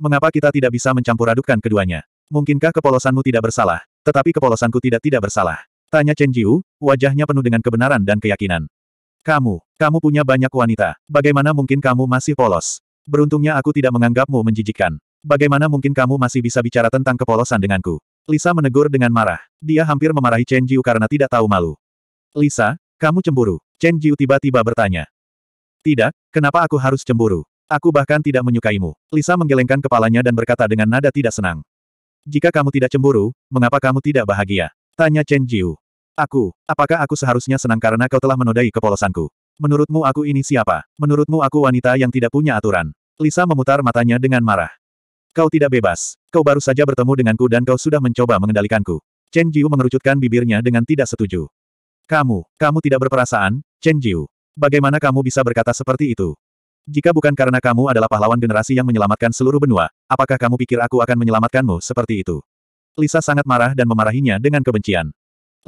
Mengapa kita tidak bisa mencampur adukkan keduanya? Mungkinkah kepolosanmu tidak bersalah, tetapi kepolosanku tidak tidak bersalah? Tanya Chen Jiu, wajahnya penuh dengan kebenaran dan keyakinan. Kamu, kamu punya banyak wanita, bagaimana mungkin kamu masih polos? Beruntungnya aku tidak menganggapmu menjijikkan. Bagaimana mungkin kamu masih bisa bicara tentang kepolosan denganku? Lisa menegur dengan marah. Dia hampir memarahi Chen Jiu karena tidak tahu malu. Lisa, kamu cemburu? Chen Jiu tiba-tiba bertanya. Tidak, kenapa aku harus cemburu? Aku bahkan tidak menyukaimu. Lisa menggelengkan kepalanya dan berkata dengan nada tidak senang. Jika kamu tidak cemburu, mengapa kamu tidak bahagia? Tanya Chen Jiu. Aku, apakah aku seharusnya senang karena kau telah menodai kepolosanku? Menurutmu aku ini siapa? Menurutmu aku wanita yang tidak punya aturan? Lisa memutar matanya dengan marah. Kau tidak bebas. Kau baru saja bertemu denganku dan kau sudah mencoba mengendalikanku. Chen Jiu mengerucutkan bibirnya dengan tidak setuju. Kamu, kamu tidak berperasaan, Chen Jiu. Bagaimana kamu bisa berkata seperti itu? Jika bukan karena kamu adalah pahlawan generasi yang menyelamatkan seluruh benua, apakah kamu pikir aku akan menyelamatkanmu seperti itu? Lisa sangat marah dan memarahinya dengan kebencian.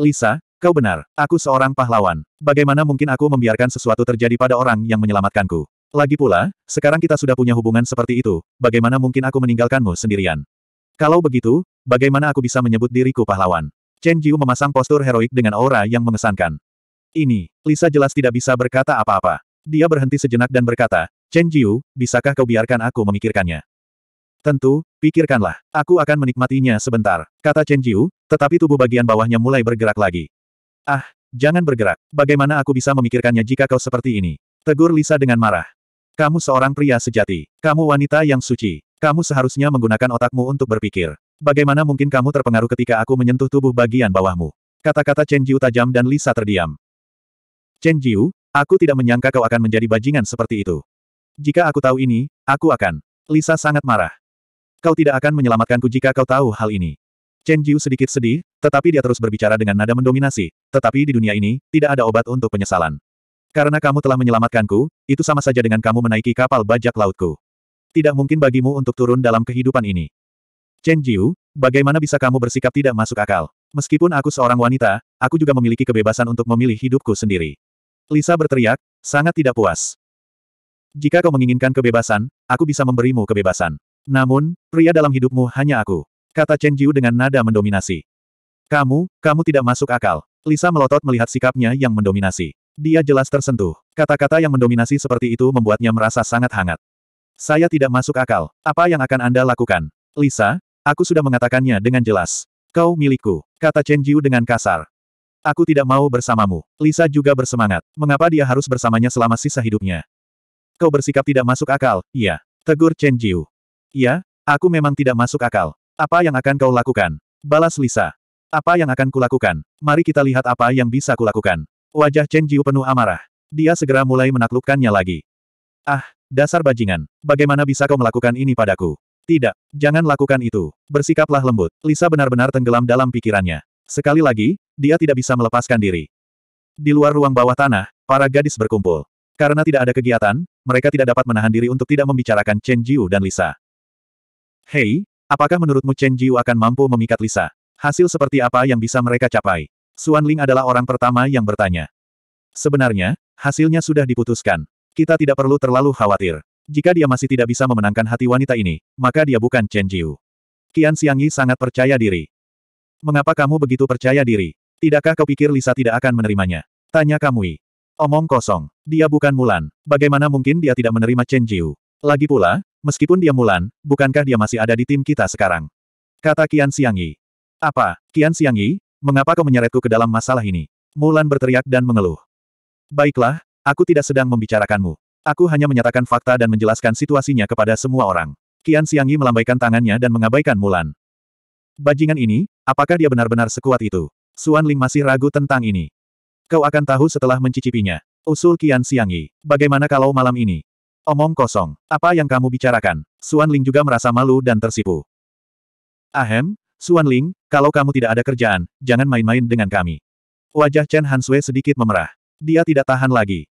Lisa, kau benar, aku seorang pahlawan. Bagaimana mungkin aku membiarkan sesuatu terjadi pada orang yang menyelamatkanku? Lagi pula, sekarang kita sudah punya hubungan seperti itu, bagaimana mungkin aku meninggalkanmu sendirian? Kalau begitu, bagaimana aku bisa menyebut diriku pahlawan? Chen Jiu memasang postur heroik dengan aura yang mengesankan. Ini, Lisa jelas tidak bisa berkata apa-apa. Dia berhenti sejenak dan berkata, Chen Jiu, bisakah kau biarkan aku memikirkannya? Tentu, pikirkanlah. Aku akan menikmatinya sebentar, kata Chen Jiu, tetapi tubuh bagian bawahnya mulai bergerak lagi. Ah, jangan bergerak. Bagaimana aku bisa memikirkannya jika kau seperti ini? Tegur Lisa dengan marah. Kamu seorang pria sejati. Kamu wanita yang suci. Kamu seharusnya menggunakan otakmu untuk berpikir. Bagaimana mungkin kamu terpengaruh ketika aku menyentuh tubuh bagian bawahmu? Kata-kata Chen Jiu tajam dan Lisa terdiam. Chen Jiu, Aku tidak menyangka kau akan menjadi bajingan seperti itu. Jika aku tahu ini, aku akan. Lisa sangat marah. Kau tidak akan menyelamatkanku jika kau tahu hal ini. Chen Jiu sedikit sedih, tetapi dia terus berbicara dengan nada mendominasi, tetapi di dunia ini, tidak ada obat untuk penyesalan. Karena kamu telah menyelamatkanku, itu sama saja dengan kamu menaiki kapal bajak lautku. Tidak mungkin bagimu untuk turun dalam kehidupan ini. Chen Jiu, bagaimana bisa kamu bersikap tidak masuk akal? Meskipun aku seorang wanita, aku juga memiliki kebebasan untuk memilih hidupku sendiri. Lisa berteriak, sangat tidak puas. Jika kau menginginkan kebebasan, aku bisa memberimu kebebasan. Namun, pria dalam hidupmu hanya aku. Kata Chen Jiu dengan nada mendominasi. Kamu, kamu tidak masuk akal. Lisa melotot melihat sikapnya yang mendominasi. Dia jelas tersentuh. Kata-kata yang mendominasi seperti itu membuatnya merasa sangat hangat. Saya tidak masuk akal. Apa yang akan Anda lakukan? Lisa, aku sudah mengatakannya dengan jelas. Kau milikku, kata Chen Jiu dengan kasar. Aku tidak mau bersamamu. Lisa juga bersemangat. Mengapa dia harus bersamanya selama sisa hidupnya? Kau bersikap tidak masuk akal, iya. Tegur Chen Jiu. Iya, aku memang tidak masuk akal. Apa yang akan kau lakukan? Balas Lisa. Apa yang akan kulakukan? Mari kita lihat apa yang bisa kulakukan. Wajah Chen Jiu penuh amarah. Dia segera mulai menaklukkannya lagi. Ah, dasar bajingan. Bagaimana bisa kau melakukan ini padaku? Tidak, jangan lakukan itu. Bersikaplah lembut. Lisa benar-benar tenggelam dalam pikirannya. Sekali lagi, dia tidak bisa melepaskan diri. Di luar ruang bawah tanah, para gadis berkumpul. Karena tidak ada kegiatan, mereka tidak dapat menahan diri untuk tidak membicarakan Chen Jiu dan Lisa. Hei, apakah menurutmu Chen Jiu akan mampu memikat Lisa? Hasil seperti apa yang bisa mereka capai? Suan Ling adalah orang pertama yang bertanya. Sebenarnya, hasilnya sudah diputuskan. Kita tidak perlu terlalu khawatir. Jika dia masih tidak bisa memenangkan hati wanita ini, maka dia bukan Chen Jiu. Qian Xiangyi sangat percaya diri. Mengapa kamu begitu percaya diri? Tidakkah kau pikir Lisa tidak akan menerimanya? Tanya Kamui. Omong kosong. Dia bukan Mulan. Bagaimana mungkin dia tidak menerima Chen Jiu? Lagi pula, meskipun dia Mulan, bukankah dia masih ada di tim kita sekarang? Kata Qian Xiangyi. Apa, Qian Xiangyi, mengapa kau menyeretku ke dalam masalah ini? Mulan berteriak dan mengeluh. Baiklah, aku tidak sedang membicarakanmu. Aku hanya menyatakan fakta dan menjelaskan situasinya kepada semua orang. Qian Xiangyi melambaikan tangannya dan mengabaikan Mulan. Bajingan ini, apakah dia benar-benar sekuat itu? Suan Ling masih ragu tentang ini. Kau akan tahu setelah mencicipinya. Usul Qian Xiangyi. Bagaimana kalau malam ini? Omong kosong. Apa yang kamu bicarakan? Suan Ling juga merasa malu dan tersipu. Ahem, Suan Ling, kalau kamu tidak ada kerjaan, jangan main-main dengan kami. Wajah Chen Hansue sedikit memerah. Dia tidak tahan lagi.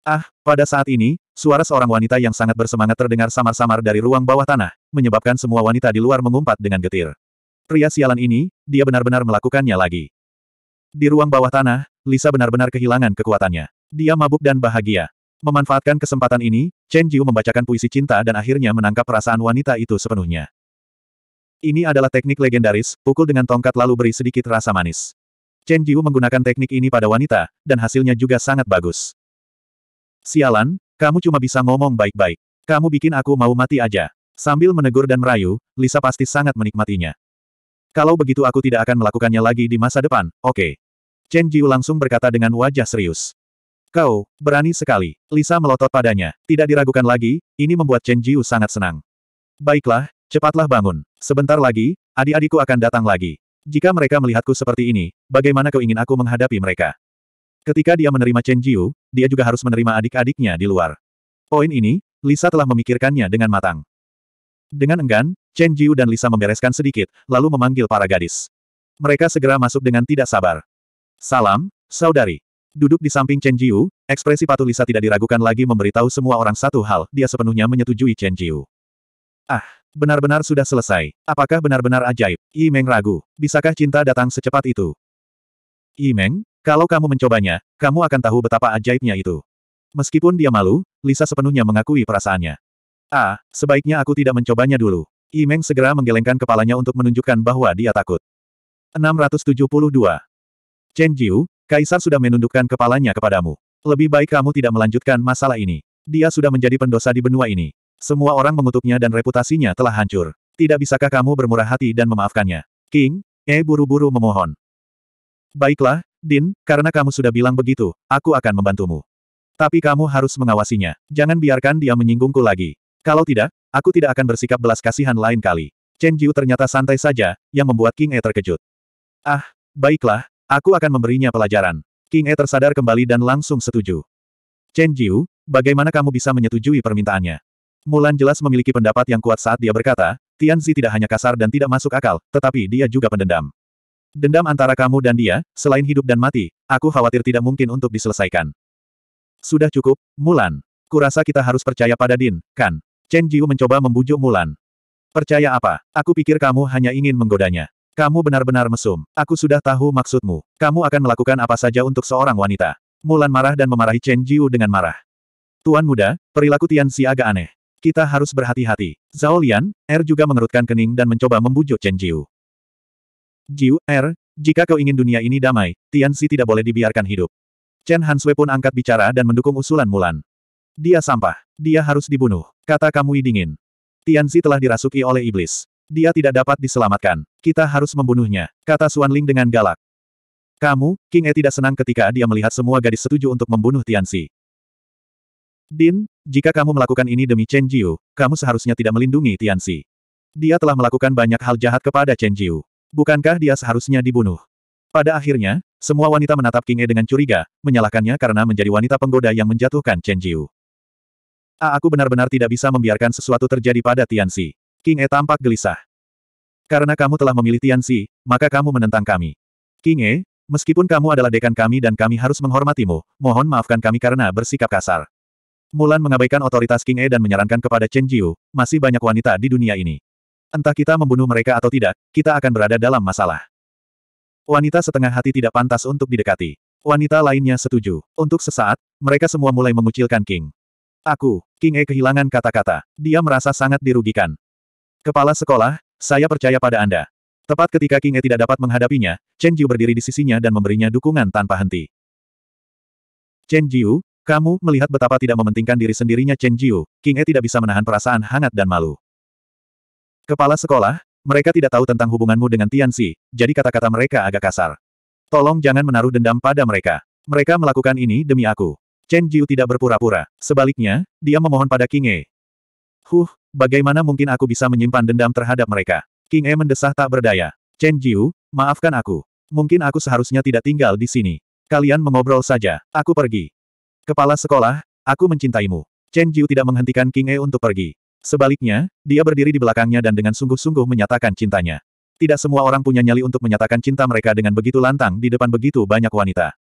Ah, pada saat ini, suara seorang wanita yang sangat bersemangat terdengar samar-samar dari ruang bawah tanah, menyebabkan semua wanita di luar mengumpat dengan getir. Pria sialan ini, dia benar-benar melakukannya lagi. Di ruang bawah tanah, Lisa benar-benar kehilangan kekuatannya. Dia mabuk dan bahagia. Memanfaatkan kesempatan ini, Chen Jiu membacakan puisi cinta dan akhirnya menangkap perasaan wanita itu sepenuhnya. Ini adalah teknik legendaris, pukul dengan tongkat lalu beri sedikit rasa manis. Chen Jiu menggunakan teknik ini pada wanita, dan hasilnya juga sangat bagus. Sialan, kamu cuma bisa ngomong baik-baik. Kamu bikin aku mau mati aja. Sambil menegur dan merayu, Lisa pasti sangat menikmatinya. Kalau begitu aku tidak akan melakukannya lagi di masa depan, oke. Okay. Chen Jiu langsung berkata dengan wajah serius. Kau, berani sekali. Lisa melotot padanya. Tidak diragukan lagi, ini membuat Chen Jiu sangat senang. Baiklah, cepatlah bangun. Sebentar lagi, adik-adikku akan datang lagi. Jika mereka melihatku seperti ini, bagaimana kau ingin aku menghadapi mereka? Ketika dia menerima Chen Jiu, dia juga harus menerima adik-adiknya di luar. Poin ini, Lisa telah memikirkannya dengan matang. Dengan enggan, Chen Jiu dan Lisa membereskan sedikit, lalu memanggil para gadis. Mereka segera masuk dengan tidak sabar. Salam, saudari. Duduk di samping Chen Jiu, ekspresi patuh Lisa tidak diragukan lagi memberitahu semua orang satu hal, dia sepenuhnya menyetujui Chen Jiu. Ah, benar-benar sudah selesai. Apakah benar-benar ajaib? Yi Meng ragu. Bisakah cinta datang secepat itu? Yi Meng, kalau kamu mencobanya, kamu akan tahu betapa ajaibnya itu. Meskipun dia malu, Lisa sepenuhnya mengakui perasaannya. Ah, sebaiknya aku tidak mencobanya dulu. Imeng segera menggelengkan kepalanya untuk menunjukkan bahwa dia takut. 672. Chen Jiu, Kaisar sudah menundukkan kepalanya kepadamu. Lebih baik kamu tidak melanjutkan masalah ini. Dia sudah menjadi pendosa di benua ini. Semua orang mengutuknya dan reputasinya telah hancur. Tidak bisakah kamu bermurah hati dan memaafkannya? King, eh, buru-buru memohon. Baiklah, Din, karena kamu sudah bilang begitu, aku akan membantumu. Tapi kamu harus mengawasinya. Jangan biarkan dia menyinggungku lagi. Kalau tidak, aku tidak akan bersikap belas kasihan lain kali. Chen Jiu ternyata santai saja, yang membuat King E terkejut. Ah, baiklah, aku akan memberinya pelajaran. King E tersadar kembali dan langsung setuju. Chen Jiu, bagaimana kamu bisa menyetujui permintaannya? Mulan jelas memiliki pendapat yang kuat saat dia berkata, Tianzi tidak hanya kasar dan tidak masuk akal, tetapi dia juga pendendam. Dendam antara kamu dan dia, selain hidup dan mati, aku khawatir tidak mungkin untuk diselesaikan. Sudah cukup, Mulan. Kurasa kita harus percaya pada Din, kan? Chen Jiu mencoba membujuk Mulan. Percaya apa? Aku pikir kamu hanya ingin menggodanya. Kamu benar-benar mesum. Aku sudah tahu maksudmu. Kamu akan melakukan apa saja untuk seorang wanita. Mulan marah dan memarahi Chen Jiu dengan marah. Tuan muda, perilaku Tian Xi agak aneh. Kita harus berhati-hati. Zhao Lian, Er juga mengerutkan kening dan mencoba membujuk Chen Jiu. Jiu, Er, jika kau ingin dunia ini damai, Tian Tianxi tidak boleh dibiarkan hidup. Chen Hanswe pun angkat bicara dan mendukung usulan Mulan. Dia sampah. Dia harus dibunuh. Kata Kamui dingin. Tianxi telah dirasuki oleh iblis. Dia tidak dapat diselamatkan. Kita harus membunuhnya. Kata Suan Ling dengan galak. Kamu, King E tidak senang ketika dia melihat semua gadis setuju untuk membunuh Tian Tianxi. Din, jika kamu melakukan ini demi Chen Jiu, kamu seharusnya tidak melindungi Tian Tianxi. Dia telah melakukan banyak hal jahat kepada Chen Jiu. Bukankah dia seharusnya dibunuh? Pada akhirnya, semua wanita menatap King E dengan curiga, menyalahkannya karena menjadi wanita penggoda yang menjatuhkan Chen Jiu. A aku benar-benar tidak bisa membiarkan sesuatu terjadi pada Tianxi. King E tampak gelisah. Karena kamu telah memilih Tianxi, maka kamu menentang kami. King E, meskipun kamu adalah dekan kami dan kami harus menghormatimu, mohon maafkan kami karena bersikap kasar. Mulan mengabaikan otoritas King E dan menyarankan kepada Chen Jiu, masih banyak wanita di dunia ini. Entah kita membunuh mereka atau tidak, kita akan berada dalam masalah. Wanita setengah hati tidak pantas untuk didekati. Wanita lainnya setuju. Untuk sesaat, mereka semua mulai mengucilkan King. Aku, King E kehilangan kata-kata. Dia merasa sangat dirugikan. Kepala sekolah, saya percaya pada Anda. Tepat ketika King E tidak dapat menghadapinya, Chen Jiu berdiri di sisinya dan memberinya dukungan tanpa henti. Chen Jiu, kamu melihat betapa tidak mementingkan diri sendirinya Chen Jiu, King E tidak bisa menahan perasaan hangat dan malu. Kepala sekolah, mereka tidak tahu tentang hubunganmu dengan Tianxi, jadi kata-kata mereka agak kasar. Tolong jangan menaruh dendam pada mereka. Mereka melakukan ini demi aku. Chen Jiu tidak berpura-pura. Sebaliknya, dia memohon pada King E. Huh, bagaimana mungkin aku bisa menyimpan dendam terhadap mereka? King E mendesah tak berdaya. Chen Jiu, maafkan aku. Mungkin aku seharusnya tidak tinggal di sini. Kalian mengobrol saja. Aku pergi. Kepala sekolah, aku mencintaimu. Chen Jiu tidak menghentikan King E untuk pergi. Sebaliknya, dia berdiri di belakangnya dan dengan sungguh-sungguh menyatakan cintanya. Tidak semua orang punya nyali untuk menyatakan cinta mereka dengan begitu lantang di depan begitu banyak wanita.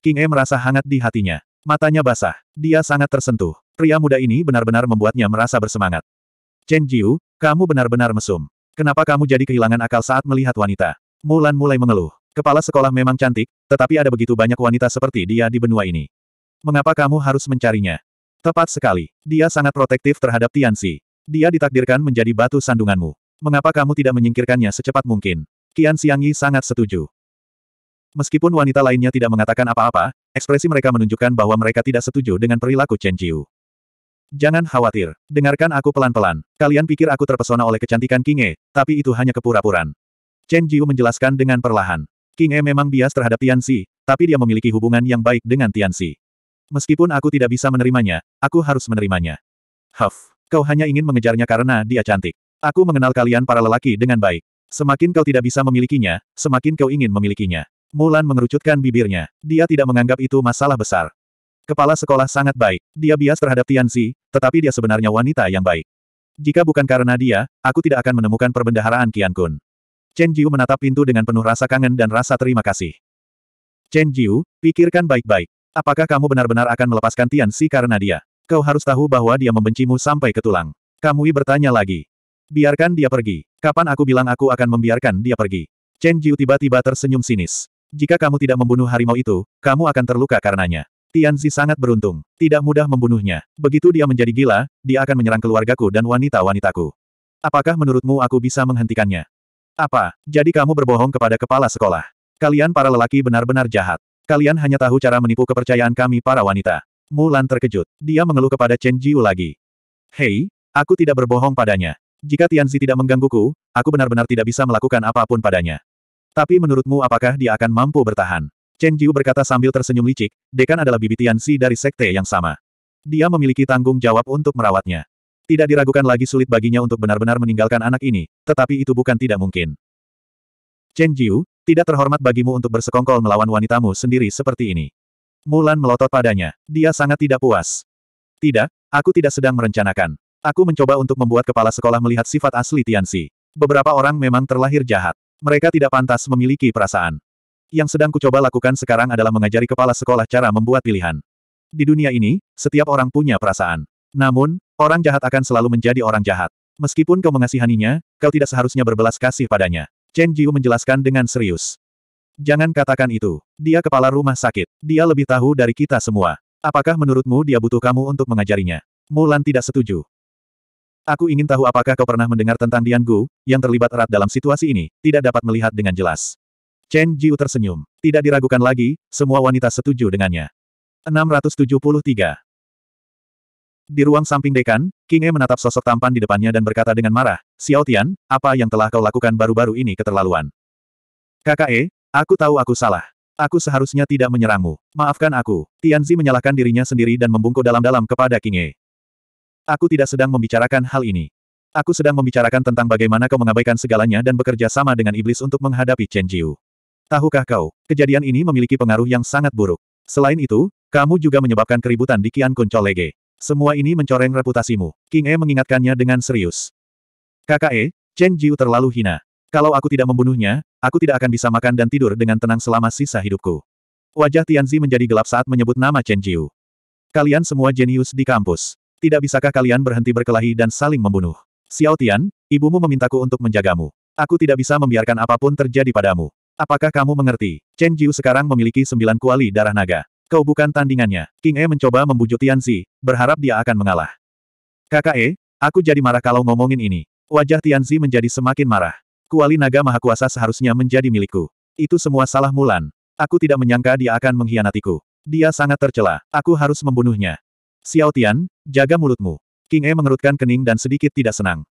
King E merasa hangat di hatinya. Matanya basah. Dia sangat tersentuh. Pria muda ini benar-benar membuatnya merasa bersemangat. Chen Jiu, kamu benar-benar mesum. Kenapa kamu jadi kehilangan akal saat melihat wanita? Mulan mulai mengeluh. Kepala sekolah memang cantik, tetapi ada begitu banyak wanita seperti dia di benua ini. Mengapa kamu harus mencarinya? Tepat sekali. Dia sangat protektif terhadap Tianxi. Dia ditakdirkan menjadi batu sandunganmu. Mengapa kamu tidak menyingkirkannya secepat mungkin? Qian Xiangyi sangat setuju. Meskipun wanita lainnya tidak mengatakan apa-apa, ekspresi mereka menunjukkan bahwa mereka tidak setuju dengan perilaku Chen Jiu. Jangan khawatir, dengarkan aku pelan-pelan. Kalian pikir aku terpesona oleh kecantikan King E, tapi itu hanya kepura-puran. Chen Jiu menjelaskan dengan perlahan. King E memang bias terhadap Tianxi, tapi dia memiliki hubungan yang baik dengan Tianxi. Meskipun aku tidak bisa menerimanya, aku harus menerimanya. Huff, kau hanya ingin mengejarnya karena dia cantik. Aku mengenal kalian para lelaki dengan baik. Semakin kau tidak bisa memilikinya, semakin kau ingin memilikinya. Mulan mengerucutkan bibirnya. Dia tidak menganggap itu masalah besar. Kepala sekolah sangat baik. Dia bias terhadap Tianzi, tetapi dia sebenarnya wanita yang baik. Jika bukan karena dia, aku tidak akan menemukan perbendaharaan Qian Kun. Chen Jiu menatap pintu dengan penuh rasa kangen dan rasa terima kasih. Chen Jiu, pikirkan baik-baik. Apakah kamu benar-benar akan melepaskan Tian Si karena dia? Kau harus tahu bahwa dia membencimu sampai ke tulang. Kamui bertanya lagi. Biarkan dia pergi. Kapan aku bilang aku akan membiarkan dia pergi? Chen Jiu tiba-tiba tersenyum sinis. Jika kamu tidak membunuh harimau itu, kamu akan terluka karenanya. Tian Si sangat beruntung. Tidak mudah membunuhnya. Begitu dia menjadi gila, dia akan menyerang keluargaku dan wanita-wanitaku. Apakah menurutmu aku bisa menghentikannya? Apa? Jadi kamu berbohong kepada kepala sekolah. Kalian para lelaki benar-benar jahat. Kalian hanya tahu cara menipu kepercayaan kami para wanita. Mulan terkejut. Dia mengeluh kepada Chen Jiu lagi. Hei, aku tidak berbohong padanya. Jika Tianzi tidak menggangguku, aku benar-benar tidak bisa melakukan apapun padanya. Tapi menurutmu apakah dia akan mampu bertahan? Chen Jiu berkata sambil tersenyum licik, Dekan adalah bibi Tianzi dari sekte yang sama. Dia memiliki tanggung jawab untuk merawatnya. Tidak diragukan lagi sulit baginya untuk benar-benar meninggalkan anak ini, tetapi itu bukan tidak mungkin. Chen Jiu, tidak terhormat bagimu untuk bersekongkol melawan wanitamu sendiri seperti ini. Mulan melotot padanya. Dia sangat tidak puas. Tidak, aku tidak sedang merencanakan. Aku mencoba untuk membuat kepala sekolah melihat sifat asli Tianxi. Beberapa orang memang terlahir jahat. Mereka tidak pantas memiliki perasaan. Yang sedang kucoba lakukan sekarang adalah mengajari kepala sekolah cara membuat pilihan. Di dunia ini, setiap orang punya perasaan. Namun, orang jahat akan selalu menjadi orang jahat. Meskipun kau mengasihaninya, kau tidak seharusnya berbelas kasih padanya. Chen Jiu menjelaskan dengan serius. Jangan katakan itu. Dia kepala rumah sakit. Dia lebih tahu dari kita semua. Apakah menurutmu dia butuh kamu untuk mengajarinya? Mulan tidak setuju. Aku ingin tahu apakah kau pernah mendengar tentang Dian Gu, yang terlibat erat dalam situasi ini, tidak dapat melihat dengan jelas. Chen Jiu tersenyum. Tidak diragukan lagi, semua wanita setuju dengannya. 673. Di ruang samping dekan, King E menatap sosok tampan di depannya dan berkata dengan marah, Xiao Tian, apa yang telah kau lakukan baru-baru ini keterlaluan. Kakak E, aku tahu aku salah. Aku seharusnya tidak menyerangmu. Maafkan aku. Tianzi menyalahkan dirinya sendiri dan membungkuk dalam-dalam kepada King E. Aku tidak sedang membicarakan hal ini. Aku sedang membicarakan tentang bagaimana kau mengabaikan segalanya dan bekerja sama dengan iblis untuk menghadapi Chen Jiu. Tahukah kau, kejadian ini memiliki pengaruh yang sangat buruk. Selain itu, kamu juga menyebabkan keributan di Kian Kun Cholege. Semua ini mencoreng reputasimu. King E mengingatkannya dengan serius. Kakak E, Chen Jiu terlalu hina. Kalau aku tidak membunuhnya, aku tidak akan bisa makan dan tidur dengan tenang selama sisa hidupku. Wajah Tianzi menjadi gelap saat menyebut nama Chen Jiu. Kalian semua jenius di kampus. Tidak bisakah kalian berhenti berkelahi dan saling membunuh? Xiao Tian, ibumu memintaku untuk menjagamu. Aku tidak bisa membiarkan apapun terjadi padamu. Apakah kamu mengerti? Chen Jiu sekarang memiliki sembilan kuali darah naga. Kau bukan tandingannya. King E mencoba membujuk Tian Tianzi, berharap dia akan mengalah. Kakak E, aku jadi marah kalau ngomongin ini. Wajah Tian Tianzi menjadi semakin marah. Kuali naga maha kuasa seharusnya menjadi milikku. Itu semua salah Mulan. Aku tidak menyangka dia akan mengkhianatiku. Dia sangat tercela. Aku harus membunuhnya. Xiao Tian, jaga mulutmu. King E mengerutkan kening dan sedikit tidak senang.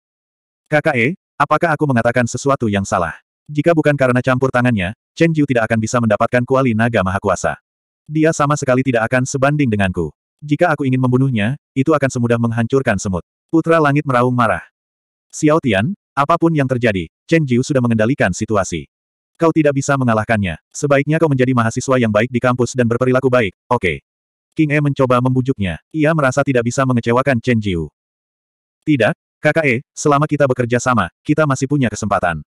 Kakak E, apakah aku mengatakan sesuatu yang salah? Jika bukan karena campur tangannya, Chen Jiu tidak akan bisa mendapatkan kuali naga maha kuasa. Dia sama sekali tidak akan sebanding denganku. Jika aku ingin membunuhnya, itu akan semudah menghancurkan semut. Putra Langit meraung marah. Xiao Tian, apapun yang terjadi, Chen Jiu sudah mengendalikan situasi. Kau tidak bisa mengalahkannya. Sebaiknya kau menjadi mahasiswa yang baik di kampus dan berperilaku baik, oke. Okay. King E mencoba membujuknya. Ia merasa tidak bisa mengecewakan Chen Jiu. Tidak, kakak E, selama kita bekerja sama, kita masih punya kesempatan.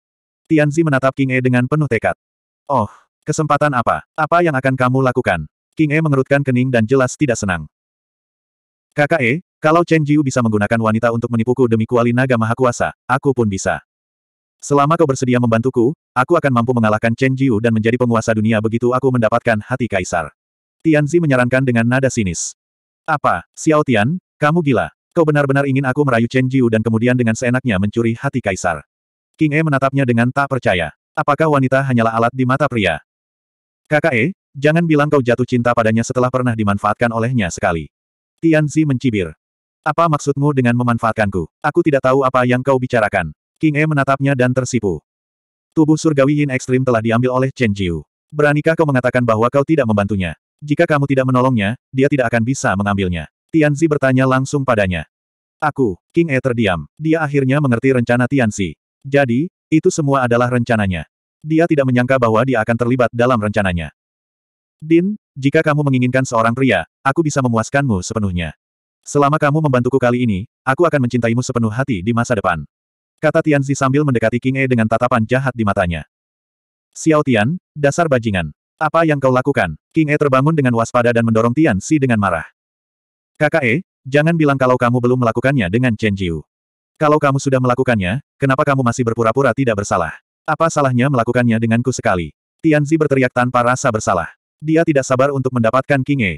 Tian Zi menatap King E dengan penuh tekad. Oh, Kesempatan apa? Apa yang akan kamu lakukan? King E mengerutkan kening dan jelas tidak senang. Kakak E, kalau Chen Jiu bisa menggunakan wanita untuk menipuku demi kuali naga maha kuasa, aku pun bisa. Selama kau bersedia membantuku, aku akan mampu mengalahkan Chen Jiu dan menjadi penguasa dunia begitu aku mendapatkan hati kaisar. Tian Zi menyarankan dengan nada sinis. Apa, Xiao Tian, kamu gila? Kau benar-benar ingin aku merayu Chen Jiu dan kemudian dengan seenaknya mencuri hati kaisar. King E menatapnya dengan tak percaya. Apakah wanita hanyalah alat di mata pria? Kakak E, jangan bilang kau jatuh cinta padanya setelah pernah dimanfaatkan olehnya sekali. Tianzi mencibir. Apa maksudmu dengan memanfaatkanku? Aku tidak tahu apa yang kau bicarakan. King E menatapnya dan tersipu. Tubuh surgawi Yin ekstrim telah diambil oleh Chen Jiu. Beranikah kau mengatakan bahwa kau tidak membantunya? Jika kamu tidak menolongnya, dia tidak akan bisa mengambilnya. Tianzi bertanya langsung padanya. Aku, King E terdiam. Dia akhirnya mengerti rencana Tianzi. Jadi, itu semua adalah rencananya. Dia tidak menyangka bahwa dia akan terlibat dalam rencananya. Din, jika kamu menginginkan seorang pria, aku bisa memuaskanmu sepenuhnya. Selama kamu membantuku kali ini, aku akan mencintaimu sepenuh hati di masa depan. Kata Tianzi sambil mendekati King E dengan tatapan jahat di matanya. Xiao Tian, dasar bajingan. Apa yang kau lakukan? King E terbangun dengan waspada dan mendorong Tianzi dengan marah. Kakak E, jangan bilang kalau kamu belum melakukannya dengan Chen Jiu. Kalau kamu sudah melakukannya, kenapa kamu masih berpura-pura tidak bersalah? Apa salahnya melakukannya denganku sekali? Tianzi berteriak tanpa rasa bersalah. Dia tidak sabar untuk mendapatkan King E.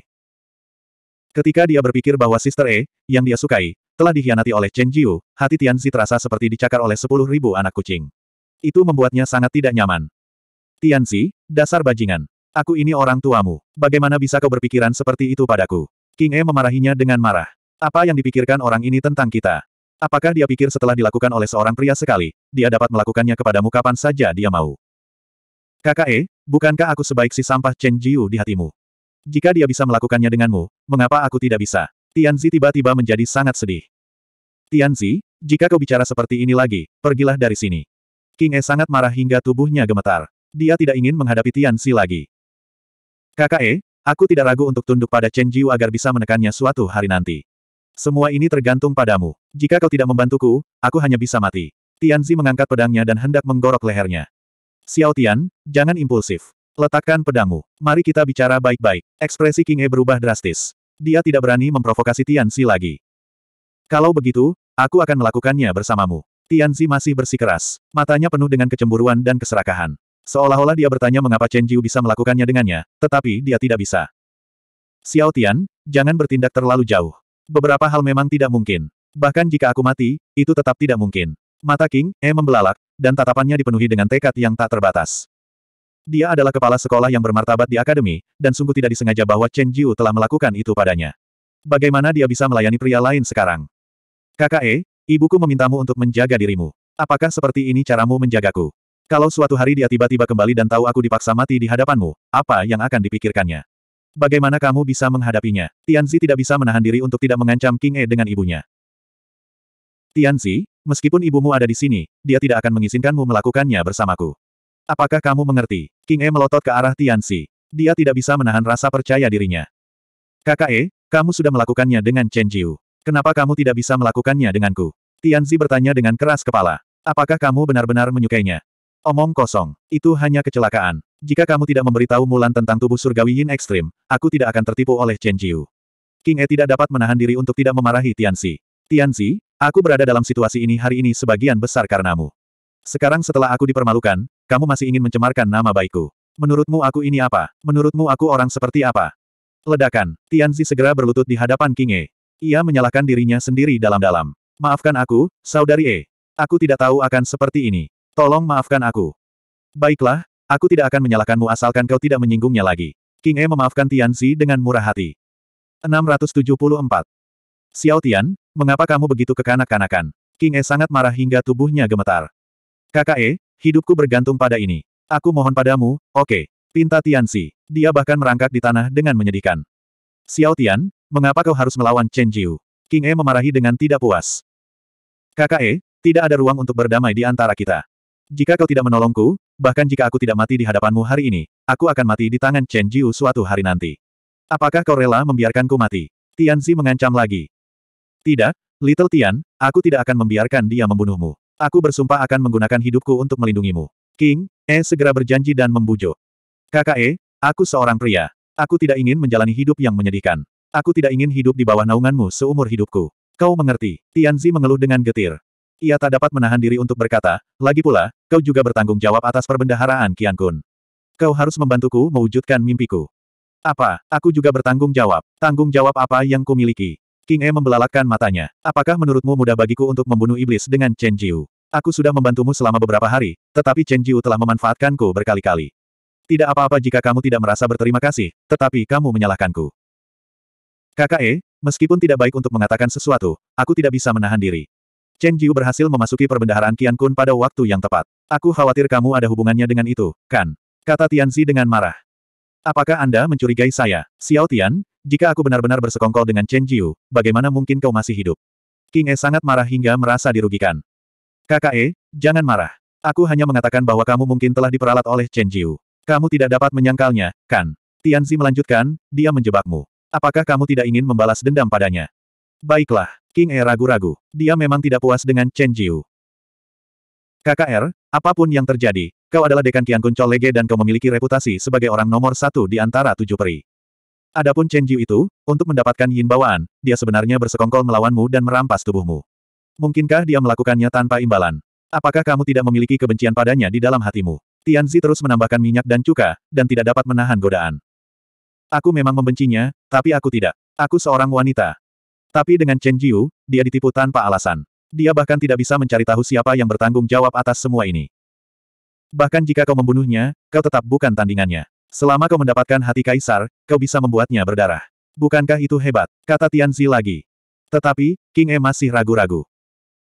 Ketika dia berpikir bahwa Sister E, yang dia sukai, telah dikhianati oleh Chen Jiu, hati Tianzi terasa seperti dicakar oleh sepuluh ribu anak kucing. Itu membuatnya sangat tidak nyaman. Tianzi, dasar bajingan. Aku ini orang tuamu. Bagaimana bisa kau berpikiran seperti itu padaku? King E memarahinya dengan marah. Apa yang dipikirkan orang ini tentang kita? Apakah dia pikir setelah dilakukan oleh seorang pria sekali, dia dapat melakukannya kepadamu kapan saja dia mau? KKE, bukankah aku sebaik si sampah Chen Jiu di hatimu? Jika dia bisa melakukannya denganmu, mengapa aku tidak bisa? Tianzi tiba-tiba menjadi sangat sedih. Tianzi, jika kau bicara seperti ini lagi, pergilah dari sini. King E sangat marah hingga tubuhnya gemetar. Dia tidak ingin menghadapi Tianzi lagi. KKE, aku tidak ragu untuk tunduk pada Chen Jiu agar bisa menekannya suatu hari nanti. Semua ini tergantung padamu. Jika kau tidak membantuku, aku hanya bisa mati. Tianzi mengangkat pedangnya dan hendak menggorok lehernya. Xiao Tian, jangan impulsif. Letakkan pedangmu. Mari kita bicara baik-baik. Ekspresi King E berubah drastis. Dia tidak berani memprovokasi Tianzi lagi. Kalau begitu, aku akan melakukannya bersamamu. Tianzi masih bersikeras. Matanya penuh dengan kecemburuan dan keserakahan. Seolah-olah dia bertanya mengapa Chen Jiu bisa melakukannya dengannya, tetapi dia tidak bisa. Xiao Tian, jangan bertindak terlalu jauh. Beberapa hal memang tidak mungkin. Bahkan jika aku mati, itu tetap tidak mungkin. Mata King, E membelalak, dan tatapannya dipenuhi dengan tekad yang tak terbatas. Dia adalah kepala sekolah yang bermartabat di akademi, dan sungguh tidak disengaja bahwa Chen Jiu telah melakukan itu padanya. Bagaimana dia bisa melayani pria lain sekarang? Kakak E, ibuku memintamu untuk menjaga dirimu. Apakah seperti ini caramu menjagaku? Kalau suatu hari dia tiba-tiba kembali dan tahu aku dipaksa mati di hadapanmu, apa yang akan dipikirkannya? Bagaimana kamu bisa menghadapinya? Tianzi tidak bisa menahan diri untuk tidak mengancam King E dengan ibunya. Tianzi, meskipun ibumu ada di sini, dia tidak akan mengizinkanmu melakukannya bersamaku. Apakah kamu mengerti? King E melotot ke arah Tianzi. Dia tidak bisa menahan rasa percaya dirinya. Kakak E, kamu sudah melakukannya dengan Chen Jiu. Kenapa kamu tidak bisa melakukannya denganku? Tianzi bertanya dengan keras kepala. Apakah kamu benar-benar menyukainya? Omong kosong, itu hanya kecelakaan. Jika kamu tidak memberitahu Mulan tentang tubuh surgawi Yin Ekstrim, aku tidak akan tertipu oleh Chen Jiu. King E tidak dapat menahan diri untuk tidak memarahi Tianzi. Tianzi, aku berada dalam situasi ini hari ini sebagian besar karenamu. Sekarang setelah aku dipermalukan, kamu masih ingin mencemarkan nama baikku. Menurutmu aku ini apa? Menurutmu aku orang seperti apa? Ledakan, Tianzi segera berlutut di hadapan King E. Ia menyalahkan dirinya sendiri dalam-dalam. Maafkan aku, Saudari E. Aku tidak tahu akan seperti ini. Tolong maafkan aku. Baiklah, aku tidak akan menyalahkanmu asalkan kau tidak menyinggungnya lagi. King E memaafkan Tian Tianzi dengan murah hati. 674. Xiao Tian, mengapa kamu begitu kekanak-kanakan? King E sangat marah hingga tubuhnya gemetar. Kakak E, hidupku bergantung pada ini. Aku mohon padamu, oke. Okay. Pinta Tianzi. Dia bahkan merangkak di tanah dengan menyedihkan. Xiao Tian, mengapa kau harus melawan Chen Jiu? King E memarahi dengan tidak puas. Kakak E, tidak ada ruang untuk berdamai di antara kita. Jika kau tidak menolongku, bahkan jika aku tidak mati di hadapanmu hari ini, aku akan mati di tangan Chen Jiu suatu hari nanti. Apakah kau rela membiarkanku mati? Tianzi mengancam lagi. Tidak, Little Tian, aku tidak akan membiarkan dia membunuhmu. Aku bersumpah akan menggunakan hidupku untuk melindungimu. King, E segera berjanji dan membujuk. Kakak E, aku seorang pria. Aku tidak ingin menjalani hidup yang menyedihkan. Aku tidak ingin hidup di bawah naunganmu seumur hidupku. Kau mengerti, Tianzi mengeluh dengan getir. Ia tak dapat menahan diri untuk berkata, lagi pula, kau juga bertanggung jawab atas perbendaharaan Kian Kun. Kau harus membantuku mewujudkan mimpiku. Apa, aku juga bertanggung jawab. Tanggung jawab apa yang kumiliki? King E membelalakkan matanya. Apakah menurutmu mudah bagiku untuk membunuh iblis dengan Chen Jiu? Aku sudah membantumu selama beberapa hari, tetapi Chen Jiu telah memanfaatkanku berkali-kali. Tidak apa-apa jika kamu tidak merasa berterima kasih, tetapi kamu menyalahkanku. Kakak E, meskipun tidak baik untuk mengatakan sesuatu, aku tidak bisa menahan diri. Chen Jiu berhasil memasuki perbendaharaan Qian Kun pada waktu yang tepat. Aku khawatir kamu ada hubungannya dengan itu, kan? Kata Tianzi dengan marah. Apakah Anda mencurigai saya? Xiao Tian, jika aku benar-benar bersekongkol dengan Chen Jiu, bagaimana mungkin kau masih hidup? King E sangat marah hingga merasa dirugikan. Kakak E, jangan marah. Aku hanya mengatakan bahwa kamu mungkin telah diperalat oleh Chen Jiu. Kamu tidak dapat menyangkalnya, kan? Tianzi melanjutkan, dia menjebakmu. Apakah kamu tidak ingin membalas dendam padanya? Baiklah, King E ragu-ragu. Dia memang tidak puas dengan Chen Jiu. KKR, apapun yang terjadi, kau adalah dekan Kian Kun Lege dan kau memiliki reputasi sebagai orang nomor satu di antara tujuh peri. Adapun Chen Jiu itu, untuk mendapatkan yin bawaan, dia sebenarnya bersekongkol melawanmu dan merampas tubuhmu. Mungkinkah dia melakukannya tanpa imbalan? Apakah kamu tidak memiliki kebencian padanya di dalam hatimu? Tianzi terus menambahkan minyak dan cuka, dan tidak dapat menahan godaan. Aku memang membencinya, tapi aku tidak. Aku seorang wanita. Tapi dengan Chen Jiu, dia ditipu tanpa alasan. Dia bahkan tidak bisa mencari tahu siapa yang bertanggung jawab atas semua ini. Bahkan jika kau membunuhnya, kau tetap bukan tandingannya. Selama kau mendapatkan hati kaisar, kau bisa membuatnya berdarah. Bukankah itu hebat? Kata Tianzi lagi. Tetapi, King E masih ragu-ragu.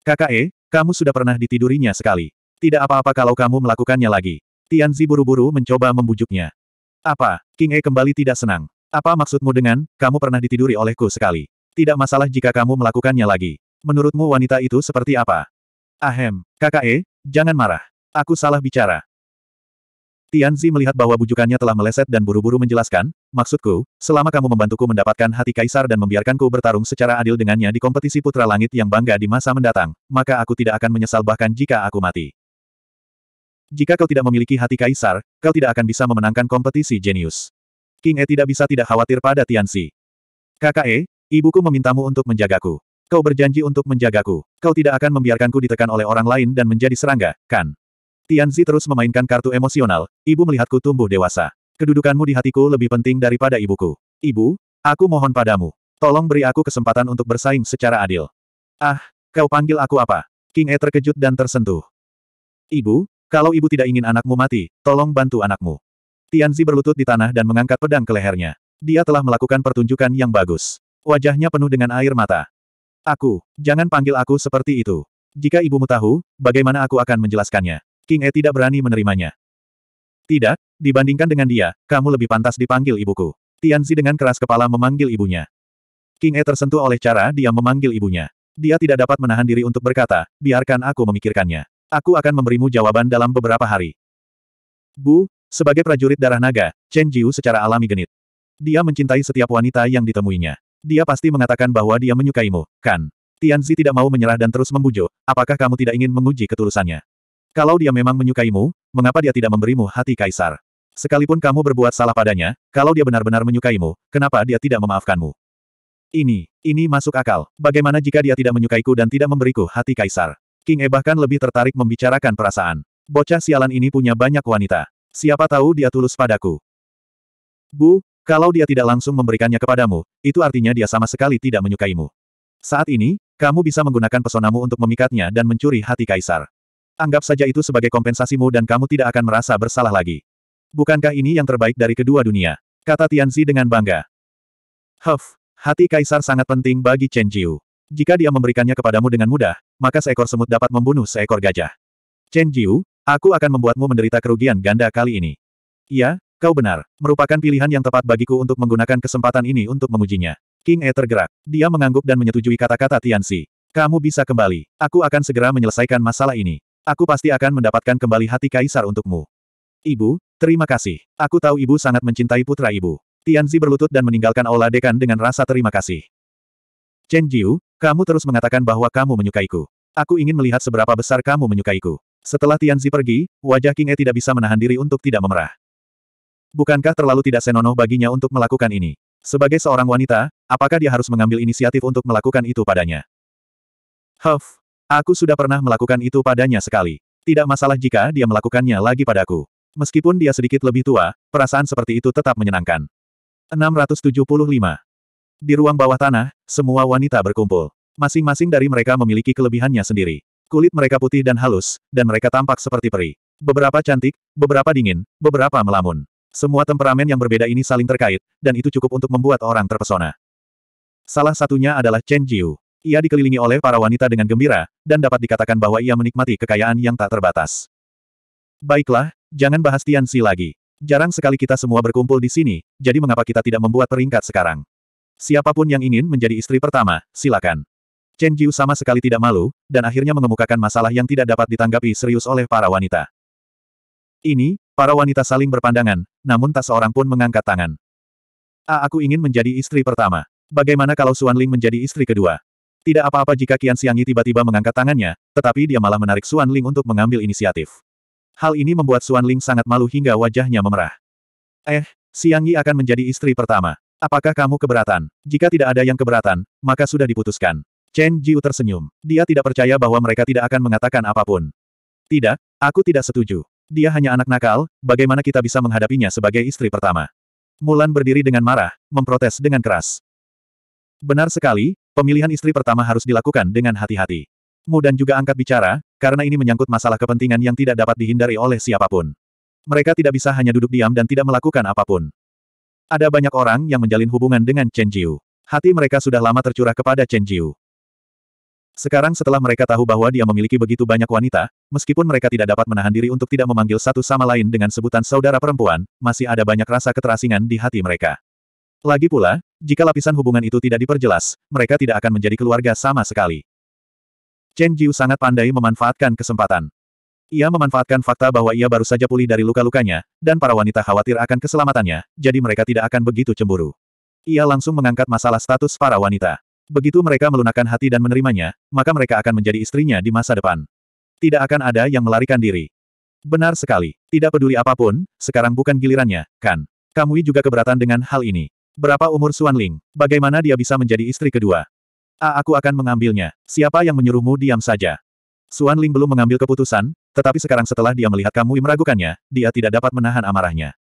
Kakak E, kamu sudah pernah ditidurinya sekali. Tidak apa-apa kalau kamu melakukannya lagi. Tianzi buru-buru mencoba membujuknya. Apa? King E kembali tidak senang. Apa maksudmu dengan, kamu pernah ditiduri olehku sekali? Tidak masalah jika kamu melakukannya lagi. Menurutmu wanita itu seperti apa? Ahem, kakak E, jangan marah. Aku salah bicara. Tianzi melihat bahwa bujukannya telah meleset dan buru-buru menjelaskan, maksudku, selama kamu membantuku mendapatkan hati kaisar dan membiarkanku bertarung secara adil dengannya di kompetisi putra langit yang bangga di masa mendatang, maka aku tidak akan menyesal bahkan jika aku mati. Jika kau tidak memiliki hati kaisar, kau tidak akan bisa memenangkan kompetisi jenius. King E tidak bisa tidak khawatir pada Tianzi. Kakak E, Ibuku memintamu untuk menjagaku. Kau berjanji untuk menjagaku. Kau tidak akan membiarkanku ditekan oleh orang lain dan menjadi serangga, kan? Tianzi terus memainkan kartu emosional, ibu melihatku tumbuh dewasa. Kedudukanmu di hatiku lebih penting daripada ibuku. Ibu, aku mohon padamu. Tolong beri aku kesempatan untuk bersaing secara adil. Ah, kau panggil aku apa? King E terkejut dan tersentuh. Ibu, kalau ibu tidak ingin anakmu mati, tolong bantu anakmu. Tianzi berlutut di tanah dan mengangkat pedang ke lehernya. Dia telah melakukan pertunjukan yang bagus. Wajahnya penuh dengan air mata. Aku, jangan panggil aku seperti itu. Jika ibumu tahu, bagaimana aku akan menjelaskannya? King E tidak berani menerimanya. Tidak, dibandingkan dengan dia, kamu lebih pantas dipanggil ibuku. Tianzi dengan keras kepala memanggil ibunya. King E tersentuh oleh cara dia memanggil ibunya. Dia tidak dapat menahan diri untuk berkata, biarkan aku memikirkannya. Aku akan memberimu jawaban dalam beberapa hari. Bu, sebagai prajurit darah naga, Chen Jiu secara alami genit. Dia mencintai setiap wanita yang ditemuinya. Dia pasti mengatakan bahwa dia menyukaimu, kan? Tianzi tidak mau menyerah dan terus membujuk, apakah kamu tidak ingin menguji ketulusannya? Kalau dia memang menyukaimu, mengapa dia tidak memberimu hati kaisar? Sekalipun kamu berbuat salah padanya, kalau dia benar-benar menyukaimu, kenapa dia tidak memaafkanmu? Ini, ini masuk akal. Bagaimana jika dia tidak menyukaiku dan tidak memberiku hati kaisar? King E bahkan lebih tertarik membicarakan perasaan. Bocah sialan ini punya banyak wanita. Siapa tahu dia tulus padaku. Bu, kalau dia tidak langsung memberikannya kepadamu, itu artinya dia sama sekali tidak menyukaimu. Saat ini, kamu bisa menggunakan pesonamu untuk memikatnya dan mencuri hati kaisar. Anggap saja itu sebagai kompensasimu dan kamu tidak akan merasa bersalah lagi. Bukankah ini yang terbaik dari kedua dunia? Kata Tianzi dengan bangga. Huff, hati kaisar sangat penting bagi Chen Jiu. Jika dia memberikannya kepadamu dengan mudah, maka seekor semut dapat membunuh seekor gajah. Chen Jiu, aku akan membuatmu menderita kerugian ganda kali ini. Iya, Kau benar, merupakan pilihan yang tepat bagiku untuk menggunakan kesempatan ini untuk memujinya. King E tergerak. Dia mengangguk dan menyetujui kata-kata Tianxi. Kamu bisa kembali. Aku akan segera menyelesaikan masalah ini. Aku pasti akan mendapatkan kembali hati kaisar untukmu. Ibu, terima kasih. Aku tahu ibu sangat mencintai putra ibu. Tianzi berlutut dan meninggalkan aula dekan dengan rasa terima kasih. Chen Jiu, kamu terus mengatakan bahwa kamu menyukaiku. Aku ingin melihat seberapa besar kamu menyukaiku. Setelah Tianzi pergi, wajah King E tidak bisa menahan diri untuk tidak memerah. Bukankah terlalu tidak senonoh baginya untuk melakukan ini? Sebagai seorang wanita, apakah dia harus mengambil inisiatif untuk melakukan itu padanya? Huff, aku sudah pernah melakukan itu padanya sekali. Tidak masalah jika dia melakukannya lagi padaku. Meskipun dia sedikit lebih tua, perasaan seperti itu tetap menyenangkan. 675. Di ruang bawah tanah, semua wanita berkumpul. Masing-masing dari mereka memiliki kelebihannya sendiri. Kulit mereka putih dan halus, dan mereka tampak seperti peri. Beberapa cantik, beberapa dingin, beberapa melamun. Semua temperamen yang berbeda ini saling terkait, dan itu cukup untuk membuat orang terpesona. Salah satunya adalah Chen Jiu. Ia dikelilingi oleh para wanita dengan gembira, dan dapat dikatakan bahwa ia menikmati kekayaan yang tak terbatas. Baiklah, jangan bahas Tianxi lagi. Jarang sekali kita semua berkumpul di sini, jadi mengapa kita tidak membuat peringkat sekarang? Siapapun yang ingin menjadi istri pertama, silakan. Chen Jiu sama sekali tidak malu, dan akhirnya mengemukakan masalah yang tidak dapat ditanggapi serius oleh para wanita. Ini, para wanita saling berpandangan, namun tak seorang pun mengangkat tangan. A, aku ingin menjadi istri pertama. Bagaimana kalau Xuan Ling menjadi istri kedua? Tidak apa-apa jika Qian Xiangyi tiba-tiba mengangkat tangannya, tetapi dia malah menarik Xuan Ling untuk mengambil inisiatif. Hal ini membuat Xuan Ling sangat malu hingga wajahnya memerah. Eh, Xiangyi akan menjadi istri pertama. Apakah kamu keberatan? Jika tidak ada yang keberatan, maka sudah diputuskan. Chen Jiu tersenyum. Dia tidak percaya bahwa mereka tidak akan mengatakan apapun. Tidak, aku tidak setuju. Dia hanya anak nakal, bagaimana kita bisa menghadapinya sebagai istri pertama? Mulan berdiri dengan marah, memprotes dengan keras. Benar sekali, pemilihan istri pertama harus dilakukan dengan hati-hati. Mu dan juga angkat bicara, karena ini menyangkut masalah kepentingan yang tidak dapat dihindari oleh siapapun. Mereka tidak bisa hanya duduk diam dan tidak melakukan apapun. Ada banyak orang yang menjalin hubungan dengan Chen Jiu. Hati mereka sudah lama tercurah kepada Chen Jiu. Sekarang setelah mereka tahu bahwa dia memiliki begitu banyak wanita, meskipun mereka tidak dapat menahan diri untuk tidak memanggil satu sama lain dengan sebutan saudara perempuan, masih ada banyak rasa keterasingan di hati mereka. Lagi pula, jika lapisan hubungan itu tidak diperjelas, mereka tidak akan menjadi keluarga sama sekali. Chen Jiu sangat pandai memanfaatkan kesempatan. Ia memanfaatkan fakta bahwa ia baru saja pulih dari luka-lukanya, dan para wanita khawatir akan keselamatannya, jadi mereka tidak akan begitu cemburu. Ia langsung mengangkat masalah status para wanita. Begitu mereka melunakkan hati dan menerimanya, maka mereka akan menjadi istrinya di masa depan. Tidak akan ada yang melarikan diri. Benar sekali. Tidak peduli apapun, sekarang bukan gilirannya, kan? Kamui juga keberatan dengan hal ini. Berapa umur Suan Ling? Bagaimana dia bisa menjadi istri kedua? A, aku akan mengambilnya. Siapa yang menyuruhmu diam saja? Suan Ling belum mengambil keputusan, tetapi sekarang setelah dia melihat Kamui meragukannya, dia tidak dapat menahan amarahnya.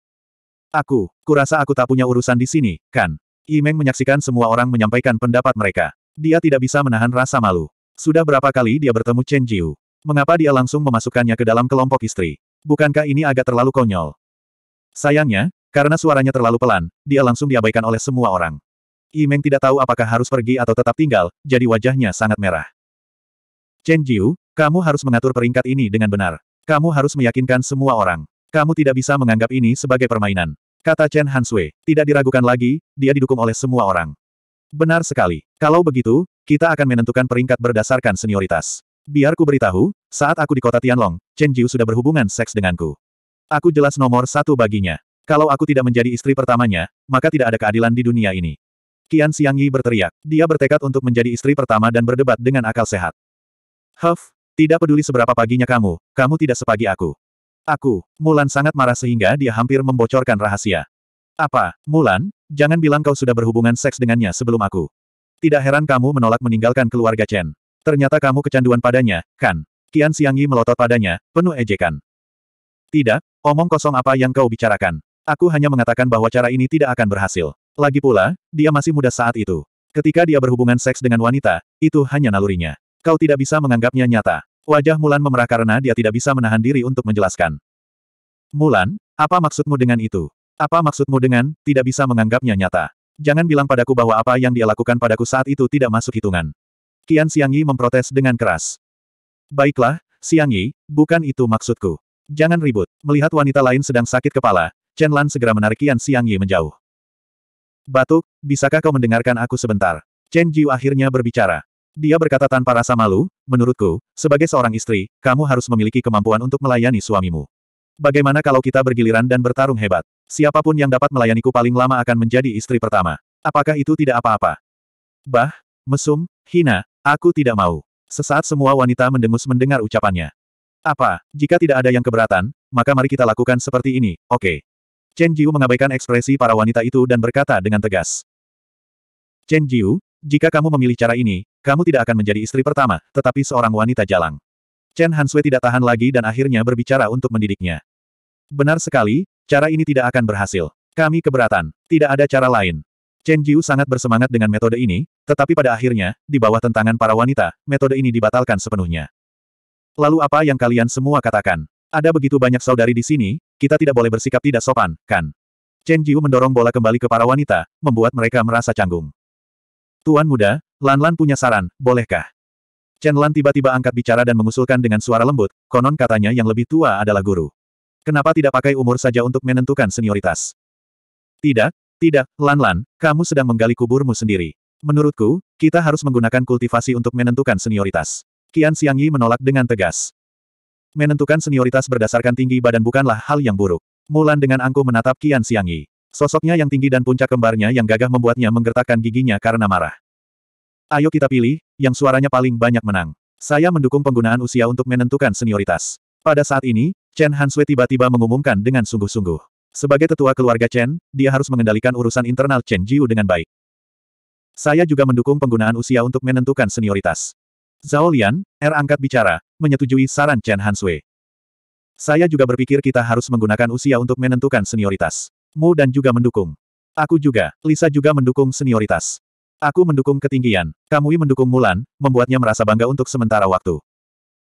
Aku, kurasa aku tak punya urusan di sini, kan? Imeng menyaksikan semua orang menyampaikan pendapat mereka. Dia tidak bisa menahan rasa malu. Sudah berapa kali dia bertemu Chen Jiu? Mengapa dia langsung memasukkannya ke dalam kelompok istri? Bukankah ini agak terlalu konyol? Sayangnya, karena suaranya terlalu pelan, dia langsung diabaikan oleh semua orang. Imeng tidak tahu apakah harus pergi atau tetap tinggal, jadi wajahnya sangat merah. Chen Jiu, kamu harus mengatur peringkat ini dengan benar. Kamu harus meyakinkan semua orang. Kamu tidak bisa menganggap ini sebagai permainan. Kata Chen Hanswe, tidak diragukan lagi, dia didukung oleh semua orang. Benar sekali. Kalau begitu, kita akan menentukan peringkat berdasarkan senioritas. Biar ku beritahu, saat aku di kota Tianlong, Chen Jiu sudah berhubungan seks denganku. Aku jelas nomor satu baginya. Kalau aku tidak menjadi istri pertamanya, maka tidak ada keadilan di dunia ini. Qian Yi berteriak. Dia bertekad untuk menjadi istri pertama dan berdebat dengan akal sehat. Huff, tidak peduli seberapa paginya kamu, kamu tidak sepagi aku. Aku, Mulan sangat marah sehingga dia hampir membocorkan rahasia. Apa, Mulan, jangan bilang kau sudah berhubungan seks dengannya sebelum aku. Tidak heran kamu menolak meninggalkan keluarga Chen. Ternyata kamu kecanduan padanya, kan? Kian Yi melotot padanya, penuh ejekan. Tidak, omong kosong apa yang kau bicarakan. Aku hanya mengatakan bahwa cara ini tidak akan berhasil. Lagi pula, dia masih muda saat itu. Ketika dia berhubungan seks dengan wanita, itu hanya nalurinya. Kau tidak bisa menganggapnya nyata. Wajah Mulan memerah karena dia tidak bisa menahan diri untuk menjelaskan. Mulan, apa maksudmu dengan itu? Apa maksudmu dengan, tidak bisa menganggapnya nyata? Jangan bilang padaku bahwa apa yang dia lakukan padaku saat itu tidak masuk hitungan. Qian Xiangyi memprotes dengan keras. Baiklah, Xiangyi, bukan itu maksudku. Jangan ribut. Melihat wanita lain sedang sakit kepala, Chen Lan segera menarik Qian Xiangyi menjauh. Batuk, bisakah kau mendengarkan aku sebentar? Chen Jiu akhirnya berbicara. Dia berkata tanpa rasa malu, menurutku, sebagai seorang istri, kamu harus memiliki kemampuan untuk melayani suamimu. Bagaimana kalau kita bergiliran dan bertarung hebat? Siapapun yang dapat melayaniku paling lama akan menjadi istri pertama. Apakah itu tidak apa-apa? Bah, mesum, hina, aku tidak mau. Sesaat semua wanita mendengus mendengar ucapannya. Apa, jika tidak ada yang keberatan, maka mari kita lakukan seperti ini, oke. Okay. Chen Jiu mengabaikan ekspresi para wanita itu dan berkata dengan tegas. Chen Jiu, jika kamu memilih cara ini, kamu tidak akan menjadi istri pertama, tetapi seorang wanita jalang. Chen Hansui tidak tahan lagi dan akhirnya berbicara untuk mendidiknya. Benar sekali, cara ini tidak akan berhasil. Kami keberatan. Tidak ada cara lain. Chen Jiu sangat bersemangat dengan metode ini, tetapi pada akhirnya, di bawah tentangan para wanita, metode ini dibatalkan sepenuhnya. Lalu apa yang kalian semua katakan? Ada begitu banyak saudari di sini, kita tidak boleh bersikap tidak sopan, kan? Chen Jiu mendorong bola kembali ke para wanita, membuat mereka merasa canggung. Tuan muda, Lan Lan punya saran, bolehkah? Chen Lan tiba-tiba angkat bicara dan mengusulkan dengan suara lembut, konon katanya yang lebih tua adalah guru. Kenapa tidak pakai umur saja untuk menentukan senioritas? Tidak, tidak, Lan Lan, kamu sedang menggali kuburmu sendiri. Menurutku, kita harus menggunakan kultivasi untuk menentukan senioritas. Qian Yi menolak dengan tegas. Menentukan senioritas berdasarkan tinggi badan bukanlah hal yang buruk. Mulan dengan angkuh menatap Qian Yi. Sosoknya yang tinggi dan puncak kembarnya yang gagah membuatnya menggertakkan giginya karena marah. Ayo kita pilih, yang suaranya paling banyak menang. Saya mendukung penggunaan usia untuk menentukan senioritas. Pada saat ini, Chen Hanswe tiba-tiba mengumumkan dengan sungguh-sungguh. Sebagai tetua keluarga Chen, dia harus mengendalikan urusan internal Chen Jiu dengan baik. Saya juga mendukung penggunaan usia untuk menentukan senioritas. Zhao Lian, R er angkat bicara, menyetujui saran Chen Hanswe. Saya juga berpikir kita harus menggunakan usia untuk menentukan senioritas. Mu dan juga mendukung. Aku juga, Lisa juga mendukung senioritas. Aku mendukung ketinggian, Kamui mendukung Mulan, membuatnya merasa bangga untuk sementara waktu.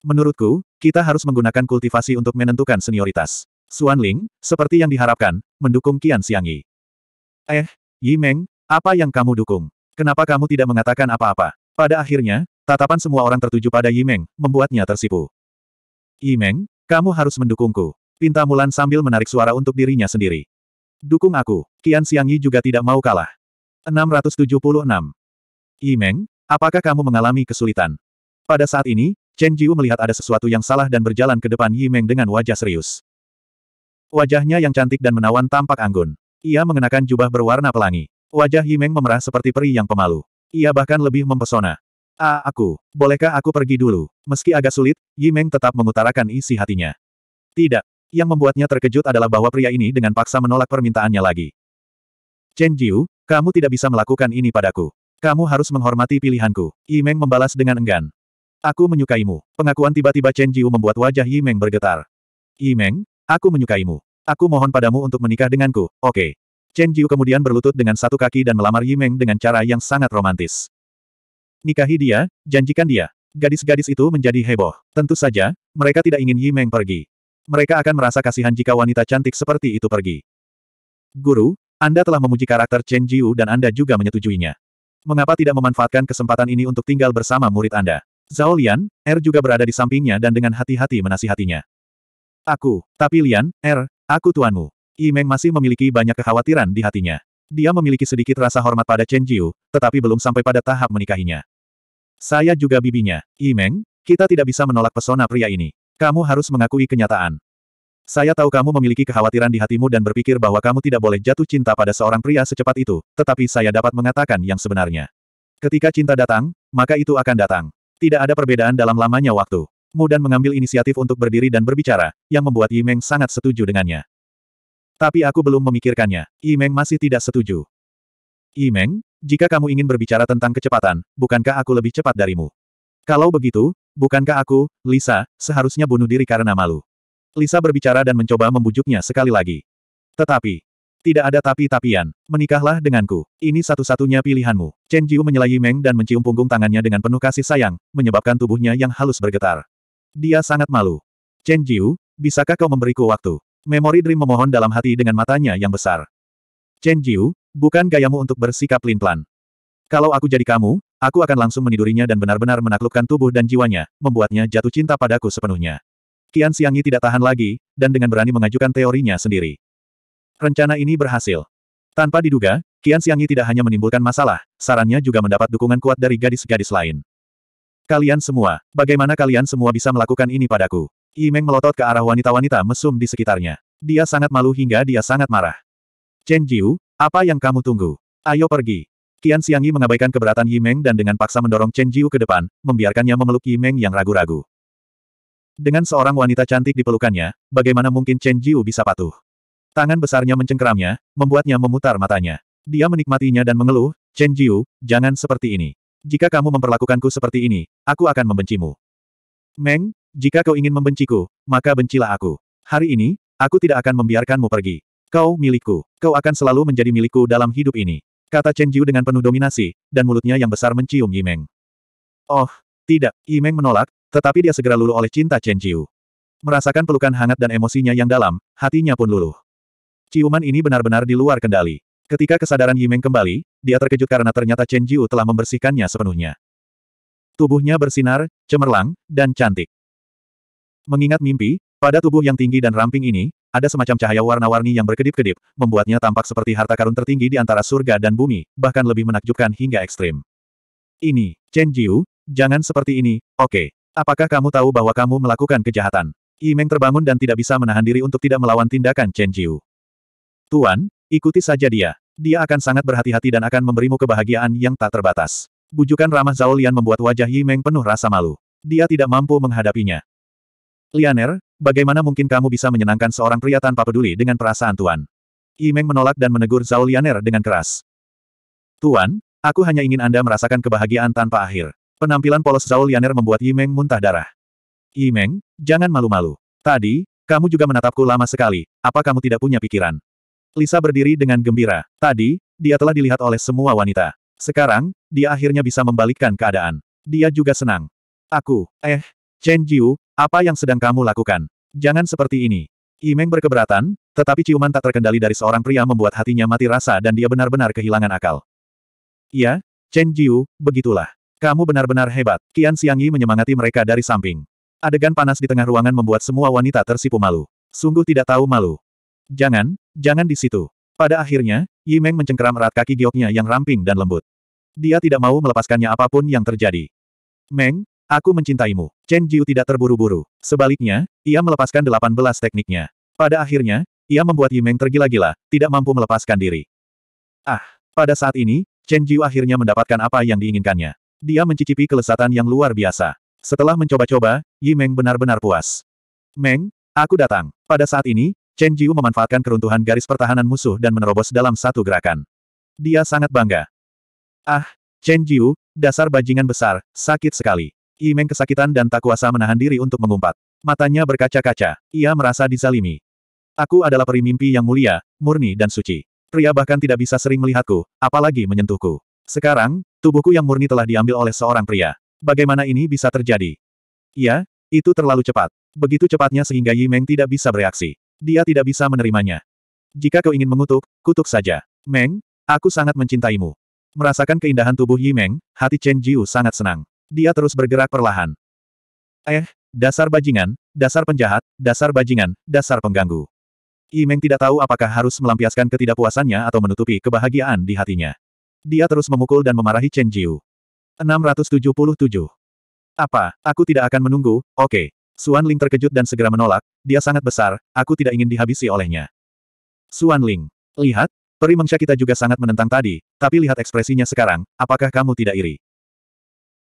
Menurutku, kita harus menggunakan kultivasi untuk menentukan senioritas. Xuan Ling, seperti yang diharapkan, mendukung Qian Xiangyi. Eh, Yi Meng, apa yang kamu dukung? Kenapa kamu tidak mengatakan apa-apa? Pada akhirnya, tatapan semua orang tertuju pada Yi Meng, membuatnya tersipu. Yi Meng, kamu harus mendukungku. Pinta Mulan sambil menarik suara untuk dirinya sendiri. Dukung aku. Qian Xiangyi juga tidak mau kalah. 676. Yimeng, apakah kamu mengalami kesulitan? Pada saat ini, Chen Jiu melihat ada sesuatu yang salah dan berjalan ke depan Yimeng dengan wajah serius. Wajahnya yang cantik dan menawan tampak anggun. Ia mengenakan jubah berwarna pelangi. Wajah Yimeng memerah seperti peri yang pemalu. Ia bahkan lebih mempesona. Ah, aku, bolehkah aku pergi dulu? Meski agak sulit, Yimeng tetap mengutarakan isi hatinya. Tidak, yang membuatnya terkejut adalah bahwa pria ini dengan paksa menolak permintaannya lagi. Chen Jiu, kamu tidak bisa melakukan ini padaku. Kamu harus menghormati pilihanku. Yi Meng membalas dengan enggan. Aku menyukaimu. Pengakuan tiba-tiba Chen Jiu membuat wajah Yi Meng bergetar. Yi Meng, aku menyukaimu. Aku mohon padamu untuk menikah denganku, oke. Okay. Chen Jiu kemudian berlutut dengan satu kaki dan melamar Yi Meng dengan cara yang sangat romantis. Nikahi dia, janjikan dia. Gadis-gadis itu menjadi heboh. Tentu saja, mereka tidak ingin Yi Meng pergi mereka akan merasa kasihan jika wanita cantik seperti itu pergi. Guru, Anda telah memuji karakter Chen Jiu dan Anda juga menyetujuinya. Mengapa tidak memanfaatkan kesempatan ini untuk tinggal bersama murid Anda? Zhao Lian, Er juga berada di sampingnya dan dengan hati-hati menasihatinya. Aku, tapi Lian, Er, aku tuanmu. Yi Meng masih memiliki banyak kekhawatiran di hatinya. Dia memiliki sedikit rasa hormat pada Chen Jiu, tetapi belum sampai pada tahap menikahinya. Saya juga bibinya. Yi Meng, kita tidak bisa menolak pesona pria ini. Kamu harus mengakui kenyataan. Saya tahu kamu memiliki kekhawatiran di hatimu dan berpikir bahwa kamu tidak boleh jatuh cinta pada seorang pria secepat itu, tetapi saya dapat mengatakan yang sebenarnya. Ketika cinta datang, maka itu akan datang. Tidak ada perbedaan dalam lamanya waktu. Mu dan mengambil inisiatif untuk berdiri dan berbicara, yang membuat Yimeng sangat setuju dengannya. Tapi aku belum memikirkannya. Yimeng masih tidak setuju. Yimeng, jika kamu ingin berbicara tentang kecepatan, bukankah aku lebih cepat darimu? Kalau begitu, Bukankah aku, Lisa, seharusnya bunuh diri karena malu? Lisa berbicara dan mencoba membujuknya sekali lagi. Tetapi, tidak ada tapi-tapian. Menikahlah denganku. Ini satu-satunya pilihanmu. Chen Jiu menyelai Meng dan mencium punggung tangannya dengan penuh kasih sayang, menyebabkan tubuhnya yang halus bergetar. Dia sangat malu. Chen Jiu, bisakah kau memberiku waktu? Memori Dream memohon dalam hati dengan matanya yang besar. Chen Jiu, bukan gayamu untuk bersikap lin-plan. Kalau aku jadi kamu, Aku akan langsung menidurinya dan benar-benar menaklukkan tubuh dan jiwanya, membuatnya jatuh cinta padaku sepenuhnya. Qian Xiangyi tidak tahan lagi, dan dengan berani mengajukan teorinya sendiri. Rencana ini berhasil. Tanpa diduga, Qian Xiangyi tidak hanya menimbulkan masalah, sarannya juga mendapat dukungan kuat dari gadis-gadis lain. Kalian semua, bagaimana kalian semua bisa melakukan ini padaku? Yimeng melotot ke arah wanita-wanita mesum di sekitarnya. Dia sangat malu hingga dia sangat marah. Chen Jiu, apa yang kamu tunggu? Ayo pergi. Tian Xiangyi mengabaikan keberatan Yi Meng dan dengan paksa mendorong Chen Jiu ke depan, membiarkannya memeluk Yi Meng yang ragu-ragu. Dengan seorang wanita cantik di pelukannya, bagaimana mungkin Chen Jiu bisa patuh? Tangan besarnya mencengkeramnya, membuatnya memutar matanya. Dia menikmatinya dan mengeluh, Chen Jiu, jangan seperti ini. Jika kamu memperlakukanku seperti ini, aku akan membencimu. Meng, jika kau ingin membenciku, maka bencilah aku. Hari ini, aku tidak akan membiarkanmu pergi. Kau milikku. Kau akan selalu menjadi milikku dalam hidup ini. Kata Chen Jiu dengan penuh dominasi, dan mulutnya yang besar mencium Yimeng. Oh, tidak, Yimeng menolak, tetapi dia segera luluh oleh cinta Chen Jiu. Merasakan pelukan hangat dan emosinya yang dalam, hatinya pun luluh. Ciuman ini benar-benar di luar kendali. Ketika kesadaran Yimeng kembali, dia terkejut karena ternyata Chen Jiu telah membersihkannya sepenuhnya. Tubuhnya bersinar, cemerlang, dan cantik. Mengingat mimpi, pada tubuh yang tinggi dan ramping ini, ada semacam cahaya warna-warni yang berkedip-kedip, membuatnya tampak seperti harta karun tertinggi di antara surga dan bumi, bahkan lebih menakjubkan hingga ekstrim. Ini, Chen Jiu, jangan seperti ini, oke. Okay. Apakah kamu tahu bahwa kamu melakukan kejahatan? Yi Meng terbangun dan tidak bisa menahan diri untuk tidak melawan tindakan Chen Jiu. Tuan, ikuti saja dia. Dia akan sangat berhati-hati dan akan memberimu kebahagiaan yang tak terbatas. Bujukan ramah Zhao Lian membuat wajah Yi Meng penuh rasa malu. Dia tidak mampu menghadapinya. Lianer, Bagaimana mungkin kamu bisa menyenangkan seorang pria tanpa peduli dengan perasaan Tuan? Meng menolak dan menegur Zhao Lianer dengan keras. Tuan, aku hanya ingin Anda merasakan kebahagiaan tanpa akhir. Penampilan polos Zhao Lianer membuat Meng muntah darah. Meng, jangan malu-malu. Tadi, kamu juga menatapku lama sekali, apa kamu tidak punya pikiran? Lisa berdiri dengan gembira. Tadi, dia telah dilihat oleh semua wanita. Sekarang, dia akhirnya bisa membalikkan keadaan. Dia juga senang. Aku, eh, Chen Jiu, apa yang sedang kamu lakukan? Jangan seperti ini. Imeng berkeberatan, tetapi ciuman tak terkendali dari seorang pria membuat hatinya mati rasa dan dia benar-benar kehilangan akal. Ya, Chen Jiu, begitulah. Kamu benar-benar hebat. Qian Xiangyi menyemangati mereka dari samping. Adegan panas di tengah ruangan membuat semua wanita tersipu malu. Sungguh tidak tahu malu. Jangan, jangan di situ. Pada akhirnya, Yimeng mencengkeram erat kaki gioknya yang ramping dan lembut. Dia tidak mau melepaskannya apapun yang terjadi. Meng, Aku mencintaimu. Chen Jiu tidak terburu-buru. Sebaliknya, ia melepaskan delapan belas tekniknya. Pada akhirnya, ia membuat Yimeng tergila-gila, tidak mampu melepaskan diri. Ah, pada saat ini, Chen Jiu akhirnya mendapatkan apa yang diinginkannya. Dia mencicipi kelesatan yang luar biasa. Setelah mencoba-coba, Yimeng benar-benar puas. Meng, aku datang. Pada saat ini, Chen Jiu memanfaatkan keruntuhan garis pertahanan musuh dan menerobos dalam satu gerakan. Dia sangat bangga. Ah, Chen Jiu, dasar bajingan besar, sakit sekali. Yimeng kesakitan dan tak kuasa menahan diri untuk mengumpat. Matanya berkaca-kaca, ia merasa dizalimi. Aku adalah peri mimpi yang mulia, murni dan suci. Pria bahkan tidak bisa sering melihatku, apalagi menyentuhku. Sekarang, tubuhku yang murni telah diambil oleh seorang pria. Bagaimana ini bisa terjadi? Ya, itu terlalu cepat. Begitu cepatnya sehingga Yimeng tidak bisa bereaksi. Dia tidak bisa menerimanya. Jika kau ingin mengutuk, kutuk saja. Meng, aku sangat mencintaimu. Merasakan keindahan tubuh Yimeng, hati Chen Jiu sangat senang. Dia terus bergerak perlahan. Eh, dasar bajingan, dasar penjahat, dasar bajingan, dasar pengganggu. Imeng tidak tahu apakah harus melampiaskan ketidakpuasannya atau menutupi kebahagiaan di hatinya. Dia terus memukul dan memarahi Chen Jiu. 677. Apa, aku tidak akan menunggu, oke. Okay. Suan Ling terkejut dan segera menolak, dia sangat besar, aku tidak ingin dihabisi olehnya. Suan Ling, lihat, Peri Mengsya kita juga sangat menentang tadi, tapi lihat ekspresinya sekarang, apakah kamu tidak iri?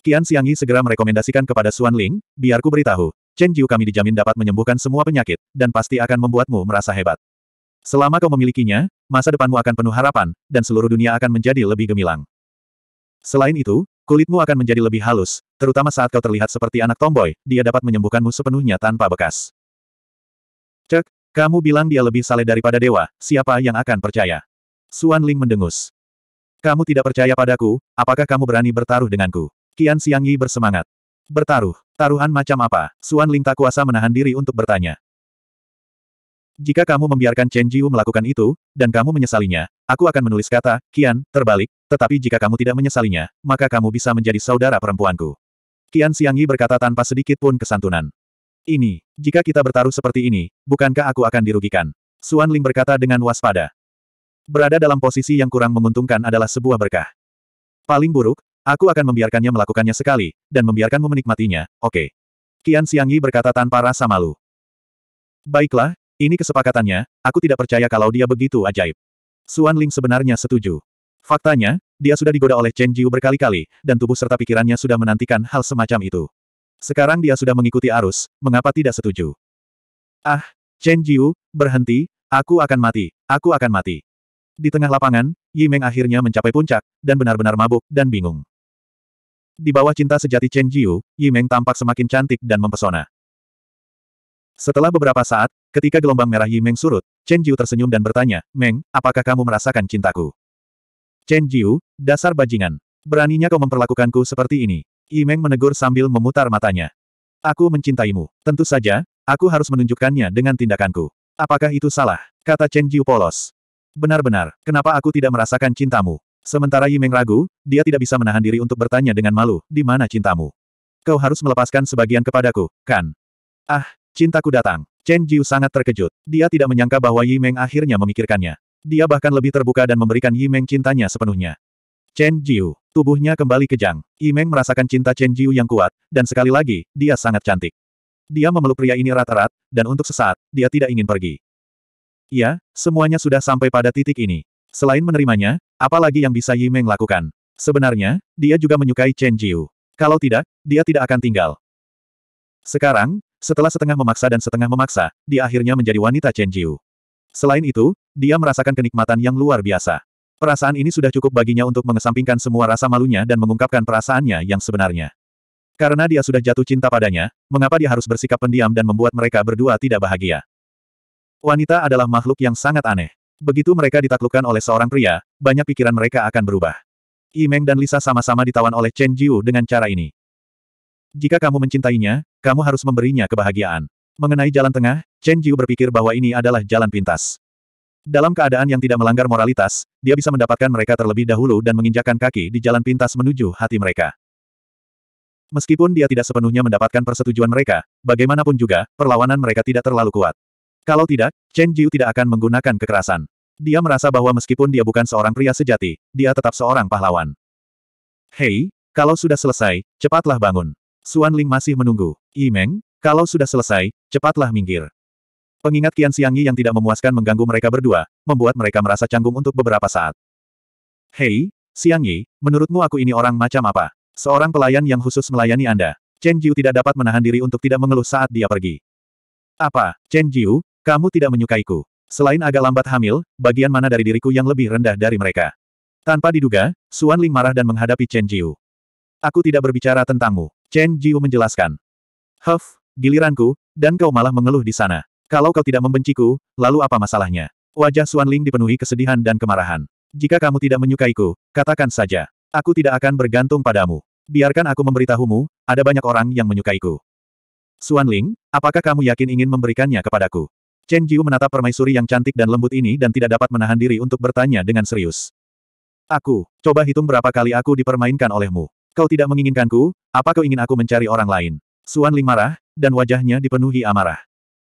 Qian Xiangyi segera merekomendasikan kepada Xuan Ling, biar ku beritahu, Chen Jiu kami dijamin dapat menyembuhkan semua penyakit, dan pasti akan membuatmu merasa hebat. Selama kau memilikinya, masa depanmu akan penuh harapan, dan seluruh dunia akan menjadi lebih gemilang. Selain itu, kulitmu akan menjadi lebih halus, terutama saat kau terlihat seperti anak tomboy, dia dapat menyembuhkanmu sepenuhnya tanpa bekas. Cek, kamu bilang dia lebih saleh daripada dewa, siapa yang akan percaya? Xuan Ling mendengus. Kamu tidak percaya padaku, apakah kamu berani bertaruh denganku? Kian Siang Yi bersemangat. Bertaruh. Taruhan macam apa? Suan Ling tak kuasa menahan diri untuk bertanya. Jika kamu membiarkan Chen Jiu melakukan itu, dan kamu menyesalinya, aku akan menulis kata, Kian, terbalik, tetapi jika kamu tidak menyesalinya, maka kamu bisa menjadi saudara perempuanku. Kian Siang Yi berkata tanpa sedikit pun kesantunan. Ini, jika kita bertaruh seperti ini, bukankah aku akan dirugikan? Suan Ling berkata dengan waspada. Berada dalam posisi yang kurang menguntungkan adalah sebuah berkah. Paling buruk, Aku akan membiarkannya melakukannya sekali, dan membiarkanmu menikmatinya, oke. Okay. Qian Xiangyi berkata tanpa rasa malu. Baiklah, ini kesepakatannya, aku tidak percaya kalau dia begitu ajaib. Suan Ling sebenarnya setuju. Faktanya, dia sudah digoda oleh Chen Jiu berkali-kali, dan tubuh serta pikirannya sudah menantikan hal semacam itu. Sekarang dia sudah mengikuti arus, mengapa tidak setuju? Ah, Chen Jiu, berhenti, aku akan mati, aku akan mati. Di tengah lapangan, Yi Meng akhirnya mencapai puncak, dan benar-benar mabuk dan bingung. Di bawah cinta sejati Chen Jiu, Meng tampak semakin cantik dan mempesona. Setelah beberapa saat, ketika gelombang merah Yi Meng surut, Chen Jiu tersenyum dan bertanya, Meng, apakah kamu merasakan cintaku? Chen Jiu, dasar bajingan. Beraninya kau memperlakukanku seperti ini. Yi Meng menegur sambil memutar matanya. Aku mencintaimu. Tentu saja, aku harus menunjukkannya dengan tindakanku. Apakah itu salah? Kata Chen Jiu polos. Benar-benar, kenapa aku tidak merasakan cintamu? Sementara Yimeng ragu, dia tidak bisa menahan diri untuk bertanya dengan malu, di mana cintamu? Kau harus melepaskan sebagian kepadaku, kan? Ah, cintaku datang. Chen Jiu sangat terkejut. Dia tidak menyangka bahwa Yimeng akhirnya memikirkannya. Dia bahkan lebih terbuka dan memberikan Yimeng cintanya sepenuhnya. Chen Jiu, tubuhnya kembali kejang. Yimeng merasakan cinta Chen Jiu yang kuat, dan sekali lagi, dia sangat cantik. Dia memeluk pria ini erat-erat, dan untuk sesaat, dia tidak ingin pergi. Ya, semuanya sudah sampai pada titik ini. Selain menerimanya, apalagi yang bisa Yi Meng lakukan? Sebenarnya, dia juga menyukai Chen Jiu. Kalau tidak, dia tidak akan tinggal. Sekarang, setelah setengah memaksa dan setengah memaksa, dia akhirnya menjadi wanita Chen Jiu. Selain itu, dia merasakan kenikmatan yang luar biasa. Perasaan ini sudah cukup baginya untuk mengesampingkan semua rasa malunya dan mengungkapkan perasaannya yang sebenarnya. Karena dia sudah jatuh cinta padanya, mengapa dia harus bersikap pendiam dan membuat mereka berdua tidak bahagia? Wanita adalah makhluk yang sangat aneh. Begitu mereka ditaklukkan oleh seorang pria, banyak pikiran mereka akan berubah. Imeng dan Lisa sama-sama ditawan oleh Chen Jiu dengan cara ini. Jika kamu mencintainya, kamu harus memberinya kebahagiaan. Mengenai jalan tengah, Chen Jiu berpikir bahwa ini adalah jalan pintas. Dalam keadaan yang tidak melanggar moralitas, dia bisa mendapatkan mereka terlebih dahulu dan menginjakan kaki di jalan pintas menuju hati mereka. Meskipun dia tidak sepenuhnya mendapatkan persetujuan mereka, bagaimanapun juga, perlawanan mereka tidak terlalu kuat. Kalau tidak, Chen Jiu tidak akan menggunakan kekerasan. Dia merasa bahwa meskipun dia bukan seorang pria sejati, dia tetap seorang pahlawan. Hei, kalau sudah selesai, cepatlah bangun. Suan Ling masih menunggu. Imeng, kalau sudah selesai, cepatlah minggir. Pengingat Qian Xiangyi yang tidak memuaskan mengganggu mereka berdua, membuat mereka merasa canggung untuk beberapa saat. Hei, Xiangyi, menurutmu aku ini orang macam apa? Seorang pelayan yang khusus melayani Anda. Chen Jiu tidak dapat menahan diri untuk tidak mengeluh saat dia pergi. Apa, Chen Jiu, kamu tidak menyukaiku? Selain agak lambat hamil, bagian mana dari diriku yang lebih rendah dari mereka? Tanpa diduga, Suan Ling marah dan menghadapi Chen Jiu. Aku tidak berbicara tentangmu. Chen Jiu menjelaskan. Huff, giliranku, dan kau malah mengeluh di sana. Kalau kau tidak membenciku, lalu apa masalahnya? Wajah Suan Ling dipenuhi kesedihan dan kemarahan. Jika kamu tidak menyukaiku, katakan saja. Aku tidak akan bergantung padamu. Biarkan aku memberitahumu, ada banyak orang yang menyukaiku. Suan Ling, apakah kamu yakin ingin memberikannya kepadaku? Chen Jiu menatap permaisuri yang cantik dan lembut ini dan tidak dapat menahan diri untuk bertanya dengan serius. Aku, coba hitung berapa kali aku dipermainkan olehmu. Kau tidak menginginkanku, apa kau ingin aku mencari orang lain? Suan Ling marah, dan wajahnya dipenuhi amarah.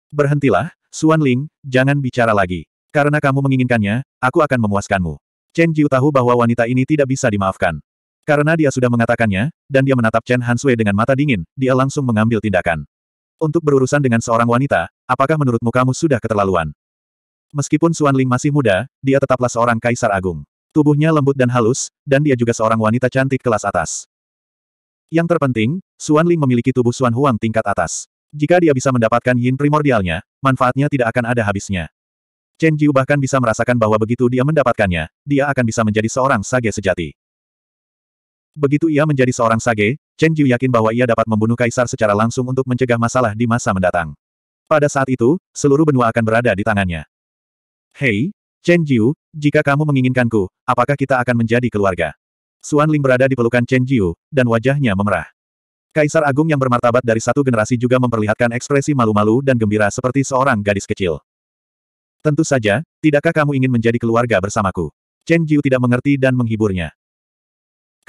Berhentilah, Suan Ling, jangan bicara lagi. Karena kamu menginginkannya, aku akan memuaskanmu. Chen Jiu tahu bahwa wanita ini tidak bisa dimaafkan. Karena dia sudah mengatakannya, dan dia menatap Chen Han dengan mata dingin, dia langsung mengambil tindakan. Untuk berurusan dengan seorang wanita, apakah menurutmu kamu sudah keterlaluan? Meskipun Suan Ling masih muda, dia tetaplah seorang kaisar agung. Tubuhnya lembut dan halus, dan dia juga seorang wanita cantik kelas atas. Yang terpenting, Suan Ling memiliki tubuh Suan Huang tingkat atas. Jika dia bisa mendapatkan yin primordialnya, manfaatnya tidak akan ada habisnya. Chen Jiu bahkan bisa merasakan bahwa begitu dia mendapatkannya, dia akan bisa menjadi seorang sage sejati. Begitu ia menjadi seorang sage, Chen Jiu yakin bahwa ia dapat membunuh kaisar secara langsung untuk mencegah masalah di masa mendatang. Pada saat itu, seluruh benua akan berada di tangannya. Hei, Chen Jiu, jika kamu menginginkanku, apakah kita akan menjadi keluarga? Suan Ling berada di pelukan Chen Jiu, dan wajahnya memerah. Kaisar Agung yang bermartabat dari satu generasi juga memperlihatkan ekspresi malu-malu dan gembira seperti seorang gadis kecil. Tentu saja, tidakkah kamu ingin menjadi keluarga bersamaku? Chen Jiu tidak mengerti dan menghiburnya.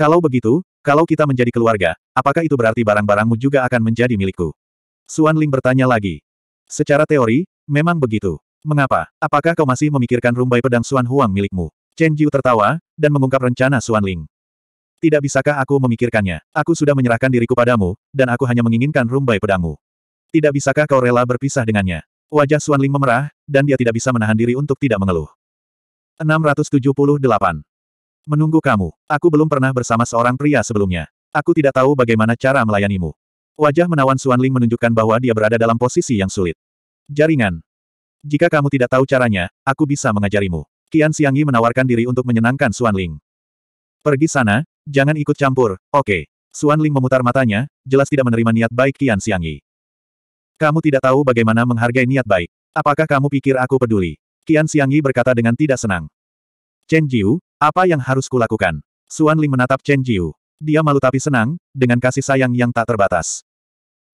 Kalau begitu, kalau kita menjadi keluarga, apakah itu berarti barang-barangmu juga akan menjadi milikku? Suan Ling bertanya lagi. Secara teori, memang begitu. Mengapa? Apakah kau masih memikirkan rumbai pedang Suan Huang milikmu? Chen Jiu tertawa, dan mengungkap rencana Suan Ling. Tidak bisakah aku memikirkannya? Aku sudah menyerahkan diriku padamu, dan aku hanya menginginkan rumbai pedangmu. Tidak bisakah kau rela berpisah dengannya? Wajah Suan Ling memerah, dan dia tidak bisa menahan diri untuk tidak mengeluh. 678. Menunggu kamu. Aku belum pernah bersama seorang pria sebelumnya. Aku tidak tahu bagaimana cara melayanimu. Wajah menawan Suan Ling menunjukkan bahwa dia berada dalam posisi yang sulit. Jaringan. Jika kamu tidak tahu caranya, aku bisa mengajarimu. Qian Yi menawarkan diri untuk menyenangkan Suan Ling. Pergi sana, jangan ikut campur, oke. Okay. Ling memutar matanya, jelas tidak menerima niat baik Qian Yi. Kamu tidak tahu bagaimana menghargai niat baik. Apakah kamu pikir aku peduli? Qian Yi berkata dengan tidak senang. Chen Jiu, apa yang harus kulakukan? Suan Ling menatap Chen Jiu. Dia malu tapi senang, dengan kasih sayang yang tak terbatas.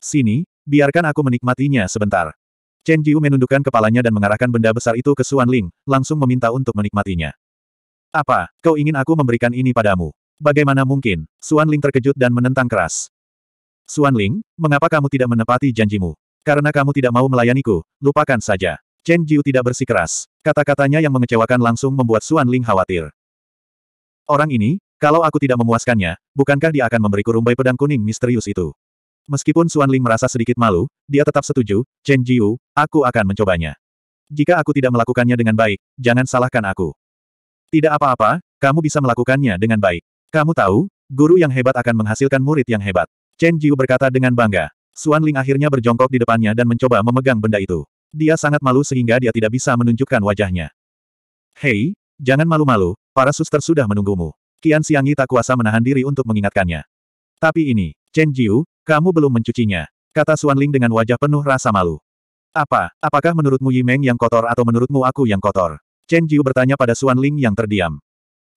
Sini, biarkan aku menikmatinya sebentar. Chen Jiu menundukkan kepalanya dan mengarahkan benda besar itu ke Suan Ling, langsung meminta untuk menikmatinya. Apa, kau ingin aku memberikan ini padamu? Bagaimana mungkin? Suan Ling terkejut dan menentang keras. Suan Ling, mengapa kamu tidak menepati janjimu? Karena kamu tidak mau melayaniku, lupakan saja. Chen Jiu tidak bersikeras. Kata-katanya yang mengecewakan langsung membuat Suan Ling khawatir. Orang ini, kalau aku tidak memuaskannya, bukankah dia akan memberiku rumbai pedang kuning misterius itu? Meskipun Suan Ling merasa sedikit malu, dia tetap setuju, Chen Jiu, aku akan mencobanya. Jika aku tidak melakukannya dengan baik, jangan salahkan aku. Tidak apa-apa, kamu bisa melakukannya dengan baik. Kamu tahu, guru yang hebat akan menghasilkan murid yang hebat. Chen Jiu berkata dengan bangga. Suan Ling akhirnya berjongkok di depannya dan mencoba memegang benda itu. Dia sangat malu sehingga dia tidak bisa menunjukkan wajahnya. Hei, jangan malu-malu, Para suster sudah menunggumu. Kian Xiangyi tak kuasa menahan diri untuk mengingatkannya. Tapi ini, Chen Jiu, kamu belum mencucinya. Kata Xuan Ling dengan wajah penuh rasa malu. Apa, apakah menurutmu Yi Meng yang kotor atau menurutmu aku yang kotor? Chen Jiu bertanya pada Xuan Ling yang terdiam.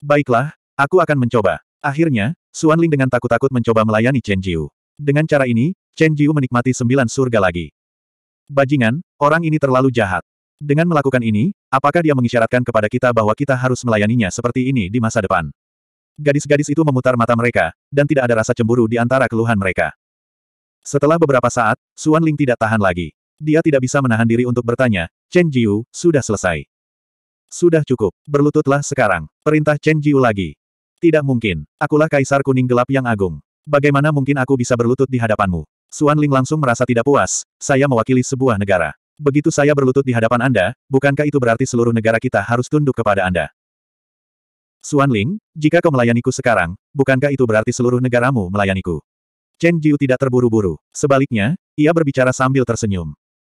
Baiklah, aku akan mencoba. Akhirnya, Xuan Ling dengan takut-takut mencoba melayani Chen Jiu. Dengan cara ini, Chen Jiu menikmati sembilan surga lagi. Bajingan, orang ini terlalu jahat. Dengan melakukan ini, apakah dia mengisyaratkan kepada kita bahwa kita harus melayaninya seperti ini di masa depan? Gadis-gadis itu memutar mata mereka, dan tidak ada rasa cemburu di antara keluhan mereka. Setelah beberapa saat, Suan Ling tidak tahan lagi. Dia tidak bisa menahan diri untuk bertanya, Chen Jiu, sudah selesai. Sudah cukup, berlututlah sekarang. Perintah Chen Jiu lagi. Tidak mungkin, akulah kaisar kuning gelap yang agung. Bagaimana mungkin aku bisa berlutut di hadapanmu? Suan Ling langsung merasa tidak puas, saya mewakili sebuah negara. Begitu saya berlutut di hadapan Anda, bukankah itu berarti seluruh negara kita harus tunduk kepada Anda? Suan Ling, jika kau melayaniku sekarang, bukankah itu berarti seluruh negaramu melayaniku? Chen Jiu tidak terburu-buru. Sebaliknya, ia berbicara sambil tersenyum.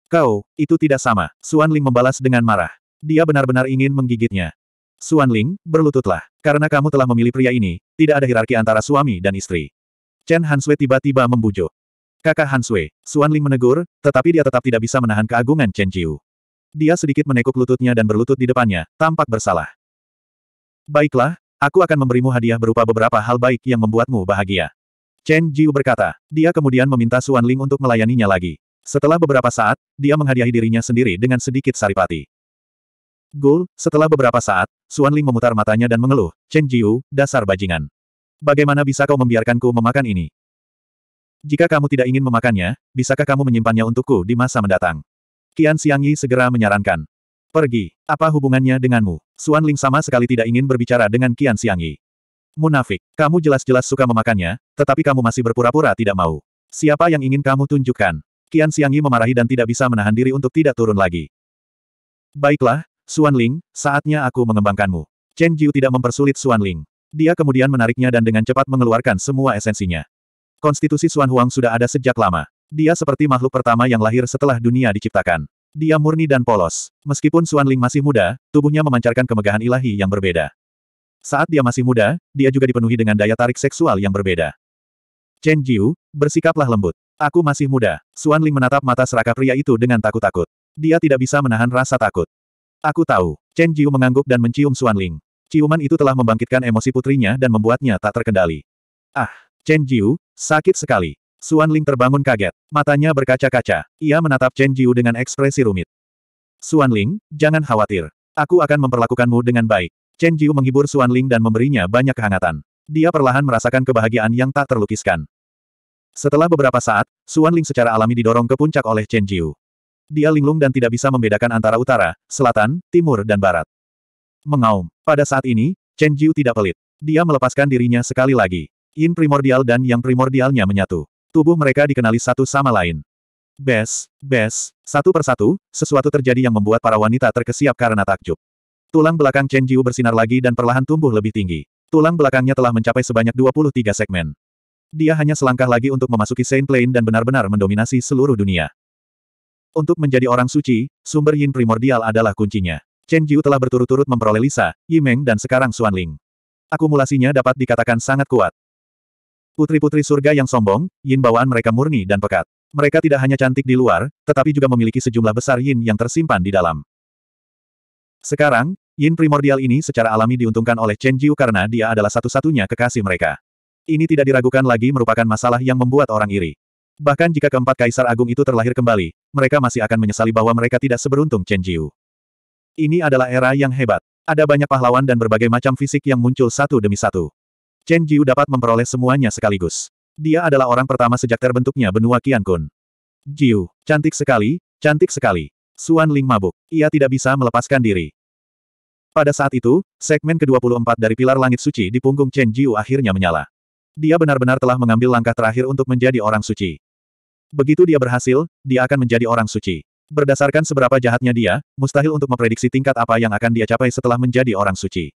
Kau, itu tidak sama. Suan Ling membalas dengan marah. Dia benar-benar ingin menggigitnya. Suan Ling, berlututlah. Karena kamu telah memilih pria ini, tidak ada hierarki antara suami dan istri. Chen Hanswe tiba-tiba membujuk. Kakak Han Sui, Suan Ling menegur, tetapi dia tetap tidak bisa menahan keagungan Chen Jiu. Dia sedikit menekuk lututnya dan berlutut di depannya, tampak bersalah. Baiklah, aku akan memberimu hadiah berupa beberapa hal baik yang membuatmu bahagia. Chen Jiu berkata, dia kemudian meminta Suan Ling untuk melayaninya lagi. Setelah beberapa saat, dia menghadiahi dirinya sendiri dengan sedikit saripati. Gul, setelah beberapa saat, Suan Ling memutar matanya dan mengeluh, Chen Jiu, dasar bajingan. Bagaimana bisa kau membiarkanku memakan ini? Jika kamu tidak ingin memakannya, bisakah kamu menyimpannya untukku di masa mendatang? Qian Xiangyi segera menyarankan. Pergi. Apa hubungannya denganmu? Suan Ling sama sekali tidak ingin berbicara dengan Qian Xiangyi. Munafik. Kamu jelas-jelas suka memakannya, tetapi kamu masih berpura-pura tidak mau. Siapa yang ingin kamu tunjukkan? Qian Xiangyi memarahi dan tidak bisa menahan diri untuk tidak turun lagi. Baiklah, Suan Ling, saatnya aku mengembangkanmu. Chen Jiu tidak mempersulit Suan Ling. Dia kemudian menariknya dan dengan cepat mengeluarkan semua esensinya. Konstitusi Suan Huang sudah ada sejak lama. Dia seperti makhluk pertama yang lahir setelah dunia diciptakan. Dia murni dan polos. Meskipun Suan Ling masih muda, tubuhnya memancarkan kemegahan ilahi yang berbeda. Saat dia masih muda, dia juga dipenuhi dengan daya tarik seksual yang berbeda. Chen Jiu, bersikaplah lembut. Aku masih muda. Suan Ling menatap mata serakah pria itu dengan takut-takut. Dia tidak bisa menahan rasa takut. Aku tahu. Chen Jiu mengangguk dan mencium Suan Ling. Ciuman itu telah membangkitkan emosi putrinya dan membuatnya tak terkendali. Ah, Chen Jiu, Sakit sekali. Suan Ling terbangun kaget. Matanya berkaca-kaca. Ia menatap Chen Jiu dengan ekspresi rumit. Suan Ling, jangan khawatir. Aku akan memperlakukanmu dengan baik. Chen Jiu menghibur Suan Ling dan memberinya banyak kehangatan. Dia perlahan merasakan kebahagiaan yang tak terlukiskan. Setelah beberapa saat, Suan Ling secara alami didorong ke puncak oleh Chen Jiu. Dia linglung dan tidak bisa membedakan antara utara, selatan, timur dan barat. Mengaum. Pada saat ini, Chen Jiu tidak pelit. Dia melepaskan dirinya sekali lagi. Yin primordial dan yang primordialnya menyatu. Tubuh mereka dikenali satu sama lain. Bes, bes, satu persatu, sesuatu terjadi yang membuat para wanita terkesiap karena takjub. Tulang belakang Chen Jiu bersinar lagi dan perlahan tumbuh lebih tinggi. Tulang belakangnya telah mencapai sebanyak 23 segmen. Dia hanya selangkah lagi untuk memasuki Saint Plain dan benar-benar mendominasi seluruh dunia. Untuk menjadi orang suci, sumber yin primordial adalah kuncinya. Chen Jiu telah berturut-turut memperoleh Lisa, Yimeng dan sekarang Xuan Ling. Akumulasinya dapat dikatakan sangat kuat. Putri-putri surga yang sombong, yin bawaan mereka murni dan pekat. Mereka tidak hanya cantik di luar, tetapi juga memiliki sejumlah besar yin yang tersimpan di dalam. Sekarang, yin primordial ini secara alami diuntungkan oleh Chen Jiu karena dia adalah satu-satunya kekasih mereka. Ini tidak diragukan lagi merupakan masalah yang membuat orang iri. Bahkan jika keempat kaisar agung itu terlahir kembali, mereka masih akan menyesali bahwa mereka tidak seberuntung Chen Jiu. Ini adalah era yang hebat. Ada banyak pahlawan dan berbagai macam fisik yang muncul satu demi satu. Chen Jiu dapat memperoleh semuanya sekaligus. Dia adalah orang pertama sejak terbentuknya benua Qiankun. Jiu, cantik sekali, cantik sekali. Suan Ling mabuk. Ia tidak bisa melepaskan diri. Pada saat itu, segmen ke-24 dari Pilar Langit Suci di punggung Chen Jiu akhirnya menyala. Dia benar-benar telah mengambil langkah terakhir untuk menjadi orang suci. Begitu dia berhasil, dia akan menjadi orang suci. Berdasarkan seberapa jahatnya dia, mustahil untuk memprediksi tingkat apa yang akan dia capai setelah menjadi orang suci.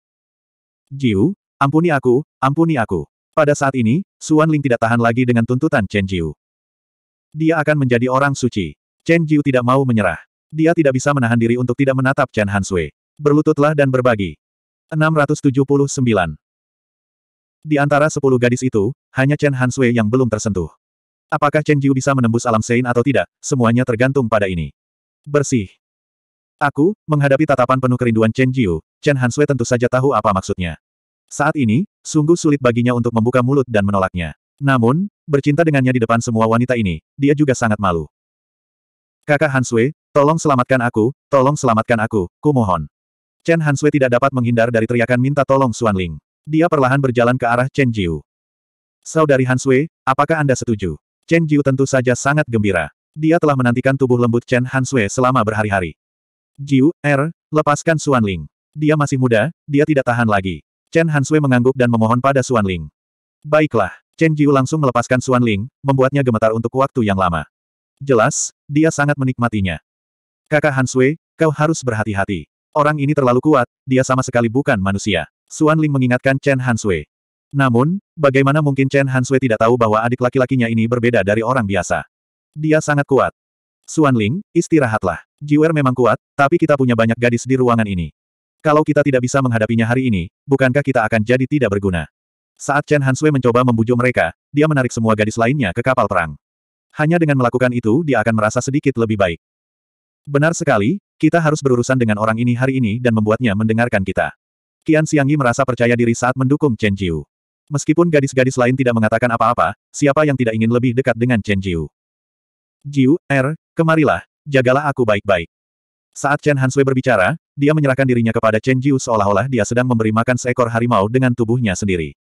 Jiu, Ampuni aku, ampuni aku. Pada saat ini, Suan Ling tidak tahan lagi dengan tuntutan Chen Jiu. Dia akan menjadi orang suci. Chen Jiu tidak mau menyerah. Dia tidak bisa menahan diri untuk tidak menatap Chen Han Sui. Berlututlah dan berbagi. 679. Di antara sepuluh gadis itu, hanya Chen Han Sui yang belum tersentuh. Apakah Chen Jiu bisa menembus alam Sein atau tidak, semuanya tergantung pada ini. Bersih. Aku, menghadapi tatapan penuh kerinduan Chen Jiu, Chen Han Sui tentu saja tahu apa maksudnya. Saat ini, sungguh sulit baginya untuk membuka mulut dan menolaknya. Namun, bercinta dengannya di depan semua wanita ini, dia juga sangat malu. Kakak Hansue, tolong selamatkan aku, tolong selamatkan aku, kumohon. Chen Hansue tidak dapat menghindar dari teriakan minta tolong Xuan Ling. Dia perlahan berjalan ke arah Chen Jiu. Saudari Hansue, apakah Anda setuju? Chen Jiu tentu saja sangat gembira. Dia telah menantikan tubuh lembut Chen Hansue selama berhari-hari. Jiu, Er, lepaskan Xuan Ling. Dia masih muda, dia tidak tahan lagi. Chen Hansui mengangguk dan memohon pada Xuan Ling. Baiklah, Chen Jiu langsung melepaskan Xuan Ling, membuatnya gemetar untuk waktu yang lama. Jelas, dia sangat menikmatinya. Kakak Hansui, kau harus berhati-hati. Orang ini terlalu kuat, dia sama sekali bukan manusia. Xuan Ling mengingatkan Chen Hansui. Namun, bagaimana mungkin Chen Hansui tidak tahu bahwa adik laki-lakinya ini berbeda dari orang biasa? Dia sangat kuat. Xuan Ling, istirahatlah. Jiwer memang kuat, tapi kita punya banyak gadis di ruangan ini. Kalau kita tidak bisa menghadapinya hari ini, bukankah kita akan jadi tidak berguna? Saat Chen Hansui mencoba membujuk mereka, dia menarik semua gadis lainnya ke kapal perang. Hanya dengan melakukan itu dia akan merasa sedikit lebih baik. Benar sekali, kita harus berurusan dengan orang ini hari ini dan membuatnya mendengarkan kita. Qian Xiangyi merasa percaya diri saat mendukung Chen Jiu. Meskipun gadis-gadis lain tidak mengatakan apa-apa, siapa yang tidak ingin lebih dekat dengan Chen Jiu? Jiu, Er, kemarilah, jagalah aku baik-baik. Saat Chen Hanswe berbicara, dia menyerahkan dirinya kepada Chen Jiu seolah-olah dia sedang memberi makan seekor harimau dengan tubuhnya sendiri.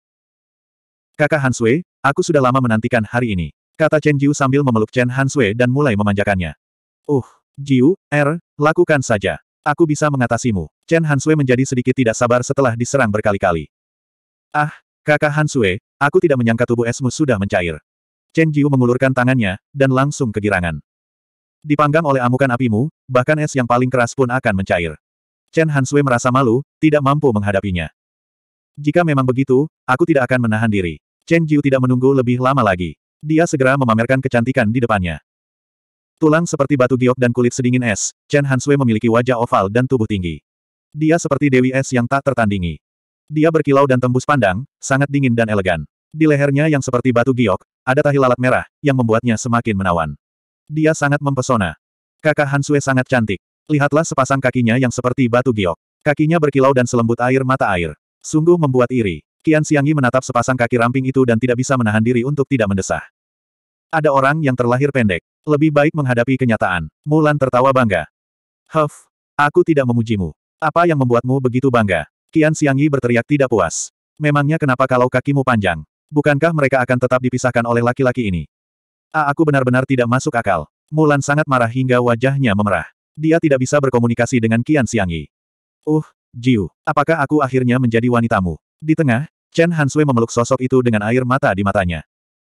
Kakak Hanswe, aku sudah lama menantikan hari ini. Kata Chen Jiu sambil memeluk Chen Hanswe dan mulai memanjakannya. Uh, Jiu, Er, lakukan saja. Aku bisa mengatasimu. Chen Hanswe menjadi sedikit tidak sabar setelah diserang berkali-kali. Ah, kakak Hanswe, aku tidak menyangka tubuh esmu sudah mencair. Chen Jiu mengulurkan tangannya, dan langsung kegirangan. Dipanggang oleh amukan apimu, bahkan es yang paling keras pun akan mencair. Chen Hansui merasa malu, tidak mampu menghadapinya. Jika memang begitu, aku tidak akan menahan diri. Chen Jiu tidak menunggu lebih lama lagi. Dia segera memamerkan kecantikan di depannya. Tulang seperti batu giok dan kulit sedingin es, Chen Hansui memiliki wajah oval dan tubuh tinggi. Dia seperti dewi es yang tak tertandingi. Dia berkilau dan tembus pandang, sangat dingin dan elegan. Di lehernya yang seperti batu giok, ada tahi lalat merah, yang membuatnya semakin menawan. Dia sangat mempesona. Kakak Hansue sangat cantik. Lihatlah sepasang kakinya yang seperti batu giok. Kakinya berkilau dan selembut air mata air. Sungguh membuat iri. Kian Siangi menatap sepasang kaki ramping itu dan tidak bisa menahan diri untuk tidak mendesah. Ada orang yang terlahir pendek. Lebih baik menghadapi kenyataan. Mulan tertawa bangga. Huff, aku tidak memujimu. Apa yang membuatmu begitu bangga? Kian Siangi berteriak tidak puas. Memangnya kenapa kalau kakimu panjang? Bukankah mereka akan tetap dipisahkan oleh laki-laki ini? Aku benar-benar tidak masuk akal. Mulan sangat marah hingga wajahnya memerah. Dia tidak bisa berkomunikasi dengan Qian Xiangyi. Uh, Jiu, apakah aku akhirnya menjadi wanitamu? Di tengah, Chen Hansui memeluk sosok itu dengan air mata di matanya.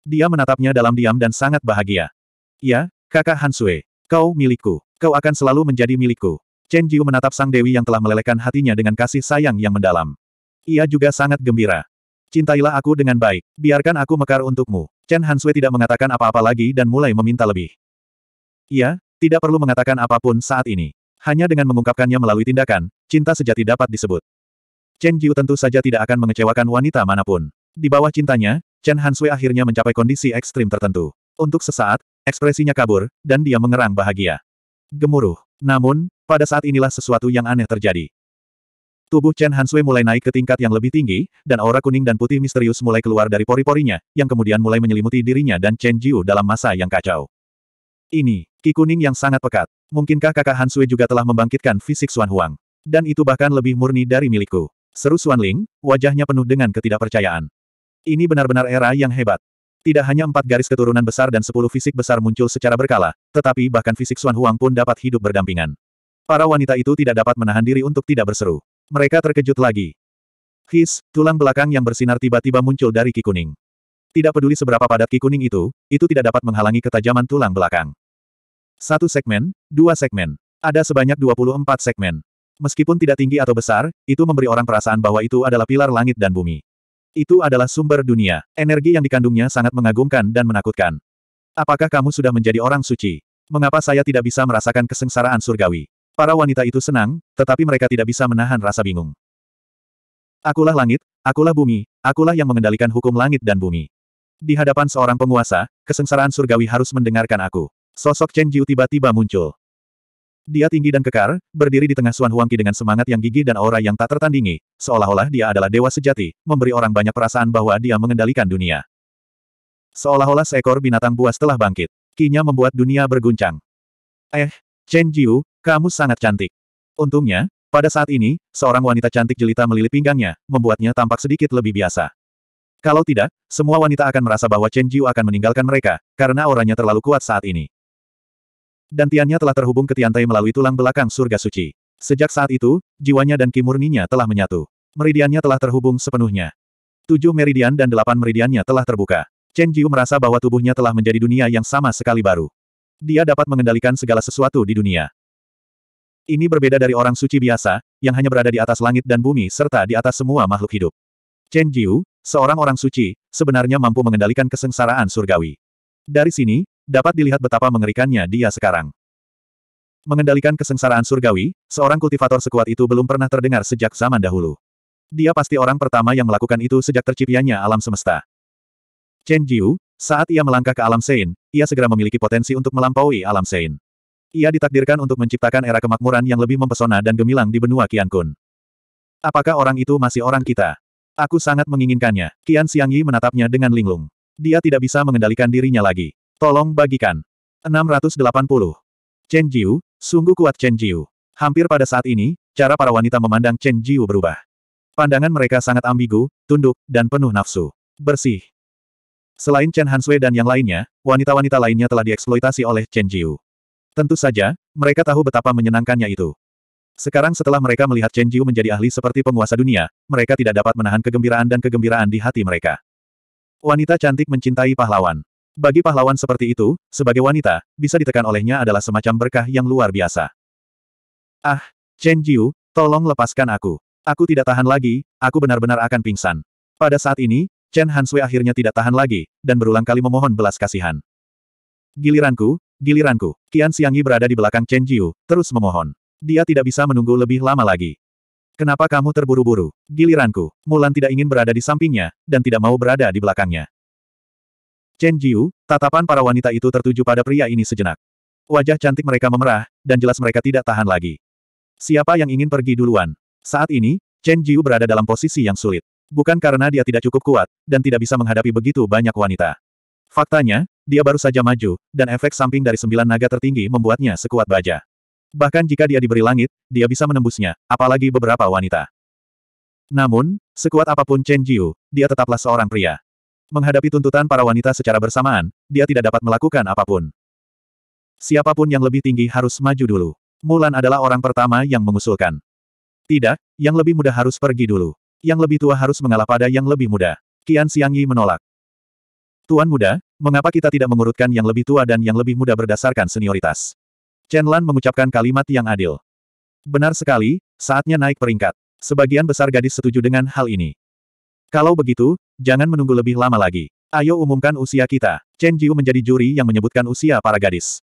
Dia menatapnya dalam diam dan sangat bahagia. Ya, kakak Hansui, kau milikku. Kau akan selalu menjadi milikku. Chen Jiu menatap sang dewi yang telah melelehkan hatinya dengan kasih sayang yang mendalam. Ia juga sangat gembira. Cintailah aku dengan baik. Biarkan aku mekar untukmu. Chen Hanswe tidak mengatakan apa-apa lagi dan mulai meminta lebih. Iya, tidak perlu mengatakan apapun saat ini. Hanya dengan mengungkapkannya melalui tindakan, cinta sejati dapat disebut. Chen Jiu tentu saja tidak akan mengecewakan wanita manapun. Di bawah cintanya, Chen Hanswe akhirnya mencapai kondisi ekstrim tertentu. Untuk sesaat, ekspresinya kabur, dan dia mengerang bahagia. Gemuruh. Namun, pada saat inilah sesuatu yang aneh terjadi. Tubuh Chen Hansui mulai naik ke tingkat yang lebih tinggi, dan aura kuning dan putih misterius mulai keluar dari pori-porinya, yang kemudian mulai menyelimuti dirinya dan Chen Jiu dalam masa yang kacau. Ini, ki kuning yang sangat pekat. Mungkinkah kakak Hansui juga telah membangkitkan fisik Xuan Huang? Dan itu bahkan lebih murni dari milikku. Seru Xuan Ling, wajahnya penuh dengan ketidakpercayaan. Ini benar-benar era yang hebat. Tidak hanya empat garis keturunan besar dan sepuluh fisik besar muncul secara berkala, tetapi bahkan fisik Xuan Huang pun dapat hidup berdampingan. Para wanita itu tidak dapat menahan diri untuk tidak berseru. Mereka terkejut lagi. His, tulang belakang yang bersinar tiba-tiba muncul dari kikuning. Tidak peduli seberapa padat kikuning itu, itu tidak dapat menghalangi ketajaman tulang belakang. Satu segmen, dua segmen. Ada sebanyak 24 segmen. Meskipun tidak tinggi atau besar, itu memberi orang perasaan bahwa itu adalah pilar langit dan bumi. Itu adalah sumber dunia. Energi yang dikandungnya sangat mengagumkan dan menakutkan. Apakah kamu sudah menjadi orang suci? Mengapa saya tidak bisa merasakan kesengsaraan surgawi? Para wanita itu senang, tetapi mereka tidak bisa menahan rasa bingung. Akulah langit, akulah bumi, akulah yang mengendalikan hukum langit dan bumi. Di hadapan seorang penguasa, kesengsaraan surgawi harus mendengarkan aku. Sosok Chen Jiu tiba-tiba muncul. Dia tinggi dan kekar, berdiri di tengah Suan Huangqi dengan semangat yang gigih dan aura yang tak tertandingi, seolah-olah dia adalah dewa sejati, memberi orang banyak perasaan bahwa dia mengendalikan dunia. Seolah-olah seekor binatang buas telah bangkit. Kinya membuat dunia berguncang. Eh, Chen Jiu, kamu sangat cantik. Untungnya, pada saat ini, seorang wanita cantik jelita melilit pinggangnya, membuatnya tampak sedikit lebih biasa. Kalau tidak, semua wanita akan merasa bahwa Chen Jiu akan meninggalkan mereka, karena auranya terlalu kuat saat ini. Dan tiannya telah terhubung ke tiantai melalui tulang belakang surga suci. Sejak saat itu, jiwanya dan kimurninya telah menyatu. Meridiannya telah terhubung sepenuhnya. Tujuh meridian dan delapan meridiannya telah terbuka. Chen Jiu merasa bahwa tubuhnya telah menjadi dunia yang sama sekali baru. Dia dapat mengendalikan segala sesuatu di dunia. Ini berbeda dari orang suci biasa, yang hanya berada di atas langit dan bumi serta di atas semua makhluk hidup. Chen Jiu, seorang orang suci, sebenarnya mampu mengendalikan kesengsaraan surgawi. Dari sini, dapat dilihat betapa mengerikannya dia sekarang. Mengendalikan kesengsaraan surgawi, seorang kultivator sekuat itu belum pernah terdengar sejak zaman dahulu. Dia pasti orang pertama yang melakukan itu sejak terciptanya alam semesta. Chen Jiu, saat ia melangkah ke alam Sein, ia segera memiliki potensi untuk melampaui alam Sein. Ia ditakdirkan untuk menciptakan era kemakmuran yang lebih mempesona dan gemilang di benua Kun. Apakah orang itu masih orang kita? Aku sangat menginginkannya. Qian Yi menatapnya dengan linglung. Dia tidak bisa mengendalikan dirinya lagi. Tolong bagikan. 680. Chen Jiu, sungguh kuat Chen Jiu. Hampir pada saat ini, cara para wanita memandang Chen Jiu berubah. Pandangan mereka sangat ambigu, tunduk, dan penuh nafsu. Bersih. Selain Chen Hansui dan yang lainnya, wanita-wanita lainnya telah dieksploitasi oleh Chen Jiu. Tentu saja, mereka tahu betapa menyenangkannya itu. Sekarang setelah mereka melihat Chen Jiu menjadi ahli seperti penguasa dunia, mereka tidak dapat menahan kegembiraan dan kegembiraan di hati mereka. Wanita cantik mencintai pahlawan. Bagi pahlawan seperti itu, sebagai wanita, bisa ditekan olehnya adalah semacam berkah yang luar biasa. Ah, Chen Jiu, tolong lepaskan aku. Aku tidak tahan lagi, aku benar-benar akan pingsan. Pada saat ini, Chen Hansui akhirnya tidak tahan lagi, dan berulang kali memohon belas kasihan. Giliranku, giliranku. Qian Xiangyi berada di belakang Chen Jiu, terus memohon. Dia tidak bisa menunggu lebih lama lagi. Kenapa kamu terburu-buru? Giliranku. Mulan tidak ingin berada di sampingnya, dan tidak mau berada di belakangnya. Chen Jiu, tatapan para wanita itu tertuju pada pria ini sejenak. Wajah cantik mereka memerah, dan jelas mereka tidak tahan lagi. Siapa yang ingin pergi duluan? Saat ini, Chen Jiu berada dalam posisi yang sulit. Bukan karena dia tidak cukup kuat, dan tidak bisa menghadapi begitu banyak wanita. Faktanya, dia baru saja maju, dan efek samping dari sembilan naga tertinggi membuatnya sekuat baja. Bahkan jika dia diberi langit, dia bisa menembusnya, apalagi beberapa wanita. Namun, sekuat apapun Chen Jiu, dia tetaplah seorang pria. Menghadapi tuntutan para wanita secara bersamaan, dia tidak dapat melakukan apapun. Siapapun yang lebih tinggi harus maju dulu. Mulan adalah orang pertama yang mengusulkan. Tidak, yang lebih mudah harus pergi dulu yang lebih tua harus mengalah pada yang lebih muda. Qian Xiangyi menolak. Tuan muda, mengapa kita tidak mengurutkan yang lebih tua dan yang lebih muda berdasarkan senioritas? Chen Lan mengucapkan kalimat yang adil. Benar sekali, saatnya naik peringkat. Sebagian besar gadis setuju dengan hal ini. Kalau begitu, jangan menunggu lebih lama lagi. Ayo umumkan usia kita. Chen Jiu menjadi juri yang menyebutkan usia para gadis.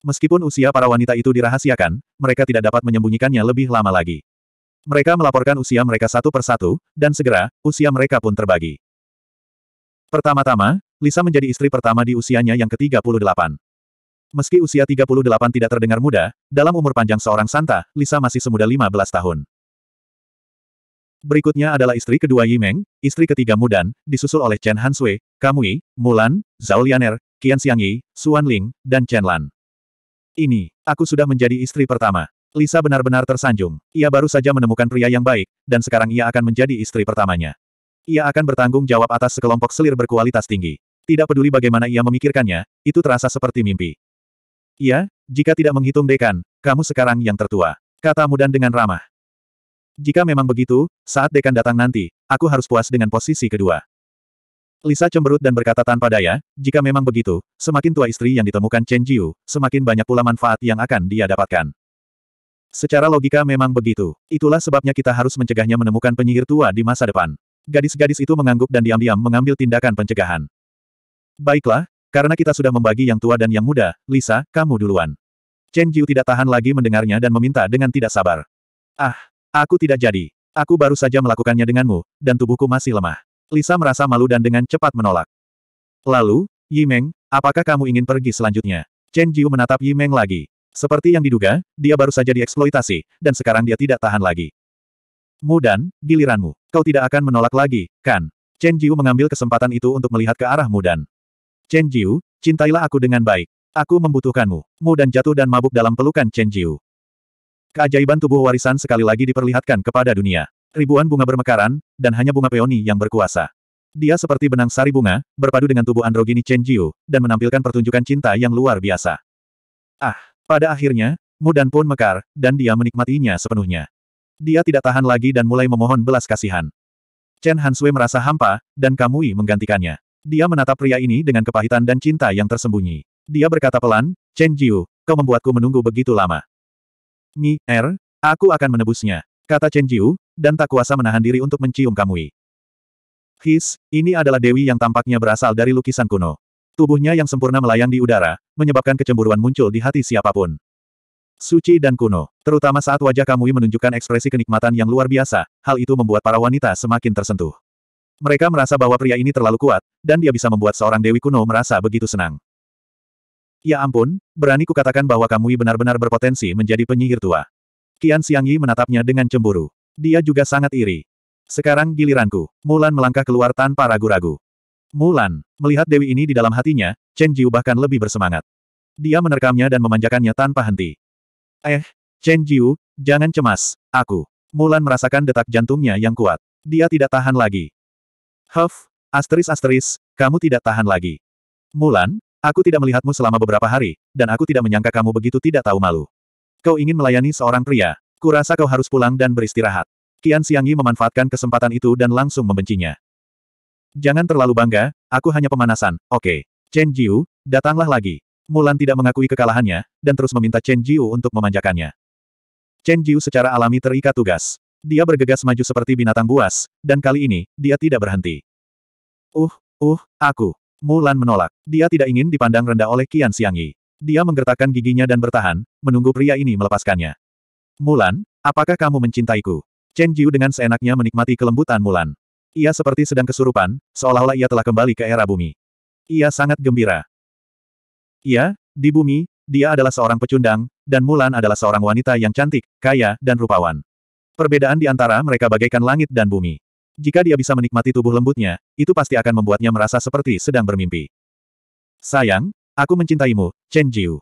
Meskipun usia para wanita itu dirahasiakan, mereka tidak dapat menyembunyikannya lebih lama lagi. Mereka melaporkan usia mereka satu persatu, dan segera, usia mereka pun terbagi. Pertama-tama, Lisa menjadi istri pertama di usianya yang ke-38. Meski usia 38 tidak terdengar muda, dalam umur panjang seorang Santa, Lisa masih semuda 15 tahun. Berikutnya adalah istri kedua Yimeng, istri ketiga Mudan, disusul oleh Chen Hansui, Kamui, Mulan, Zhao Lianer, Qian Xiangyi, Xuan Ling, dan Chen Lan. Ini, aku sudah menjadi istri pertama. Lisa benar-benar tersanjung. Ia baru saja menemukan pria yang baik, dan sekarang ia akan menjadi istri pertamanya. Ia akan bertanggung jawab atas sekelompok selir berkualitas tinggi. Tidak peduli bagaimana ia memikirkannya, itu terasa seperti mimpi. Iya, jika tidak menghitung dekan, kamu sekarang yang tertua. Katamu dan dengan ramah. Jika memang begitu, saat dekan datang nanti, aku harus puas dengan posisi kedua. Lisa cemberut dan berkata tanpa daya, jika memang begitu, semakin tua istri yang ditemukan Chen Jiu, semakin banyak pula manfaat yang akan dia dapatkan. Secara logika memang begitu. Itulah sebabnya kita harus mencegahnya menemukan penyihir tua di masa depan. Gadis-gadis itu mengangguk dan diam-diam mengambil tindakan pencegahan. Baiklah, karena kita sudah membagi yang tua dan yang muda, Lisa, kamu duluan. Chen Jiu tidak tahan lagi mendengarnya dan meminta dengan tidak sabar. Ah, aku tidak jadi. Aku baru saja melakukannya denganmu, dan tubuhku masih lemah. Lisa merasa malu dan dengan cepat menolak. Lalu, Yimeng, apakah kamu ingin pergi selanjutnya? Chen Jiu menatap Yimeng lagi. Seperti yang diduga, dia baru saja dieksploitasi, dan sekarang dia tidak tahan lagi. Mudan, giliranmu. Kau tidak akan menolak lagi, kan? Chen Jiu mengambil kesempatan itu untuk melihat ke arah Mudan. Chen Jiu, cintailah aku dengan baik. Aku membutuhkanmu. Mudan jatuh dan mabuk dalam pelukan Chen Jiu. Keajaiban tubuh warisan sekali lagi diperlihatkan kepada dunia. Ribuan bunga bermekaran, dan hanya bunga peoni yang berkuasa. Dia seperti benang sari bunga, berpadu dengan tubuh androgini Chen Jiu, dan menampilkan pertunjukan cinta yang luar biasa. Ah! Pada akhirnya, Mudan pun mekar, dan dia menikmatinya sepenuhnya. Dia tidak tahan lagi dan mulai memohon belas kasihan. Chen Hanswe merasa hampa, dan Kamui menggantikannya. Dia menatap pria ini dengan kepahitan dan cinta yang tersembunyi. Dia berkata pelan, Chen Jiu, kau membuatku menunggu begitu lama. Mi, Er, aku akan menebusnya, kata Chen Jiu, dan tak kuasa menahan diri untuk mencium Kamui. His, ini adalah dewi yang tampaknya berasal dari lukisan kuno. Tubuhnya yang sempurna melayang di udara, menyebabkan kecemburuan muncul di hati siapapun. Suci dan kuno, terutama saat wajah Kamui menunjukkan ekspresi kenikmatan yang luar biasa, hal itu membuat para wanita semakin tersentuh. Mereka merasa bahwa pria ini terlalu kuat, dan dia bisa membuat seorang dewi kuno merasa begitu senang. Ya ampun, berani kukatakan bahwa Kamui benar-benar berpotensi menjadi penyihir tua. Qian Xiangyi menatapnya dengan cemburu. Dia juga sangat iri. Sekarang giliranku. Mulan melangkah keluar tanpa ragu-ragu. Mulan, melihat Dewi ini di dalam hatinya, Chen Jiu bahkan lebih bersemangat. Dia menerkamnya dan memanjakannya tanpa henti. Eh, Chen Jiu, jangan cemas, aku. Mulan merasakan detak jantungnya yang kuat. Dia tidak tahan lagi. Huff, asteris asteris, kamu tidak tahan lagi. Mulan, aku tidak melihatmu selama beberapa hari, dan aku tidak menyangka kamu begitu tidak tahu malu. Kau ingin melayani seorang pria, kurasa kau harus pulang dan beristirahat. Kian Xiangyi memanfaatkan kesempatan itu dan langsung membencinya. Jangan terlalu bangga, aku hanya pemanasan, oke. Okay. Chen Jiu, datanglah lagi. Mulan tidak mengakui kekalahannya, dan terus meminta Chen Jiu untuk memanjakannya. Chen Jiu secara alami terikat tugas. Dia bergegas maju seperti binatang buas, dan kali ini, dia tidak berhenti. Uh, uh, aku. Mulan menolak. Dia tidak ingin dipandang rendah oleh Qian Xiangyi. Dia menggertakkan giginya dan bertahan, menunggu pria ini melepaskannya. Mulan, apakah kamu mencintaiku? Chen Jiu dengan seenaknya menikmati kelembutan Mulan. Ia seperti sedang kesurupan, seolah-olah ia telah kembali ke era bumi. Ia sangat gembira. Ia, di bumi, dia adalah seorang pecundang, dan Mulan adalah seorang wanita yang cantik, kaya, dan rupawan. Perbedaan di antara mereka bagaikan langit dan bumi. Jika dia bisa menikmati tubuh lembutnya, itu pasti akan membuatnya merasa seperti sedang bermimpi. Sayang, aku mencintaimu, Chen Jiu.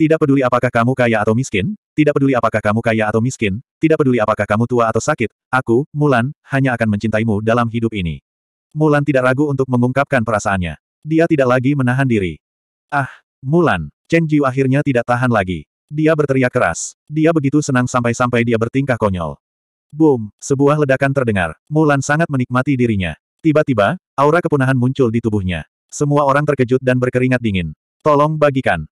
Tidak peduli apakah kamu kaya atau miskin, tidak peduli apakah kamu kaya atau miskin, tidak peduli apakah kamu tua atau sakit, aku, Mulan, hanya akan mencintaimu dalam hidup ini. Mulan tidak ragu untuk mengungkapkan perasaannya. Dia tidak lagi menahan diri. Ah, Mulan, Chen Jiu akhirnya tidak tahan lagi. Dia berteriak keras. Dia begitu senang sampai-sampai dia bertingkah konyol. Boom, sebuah ledakan terdengar. Mulan sangat menikmati dirinya. Tiba-tiba, aura kepunahan muncul di tubuhnya. Semua orang terkejut dan berkeringat dingin. Tolong bagikan.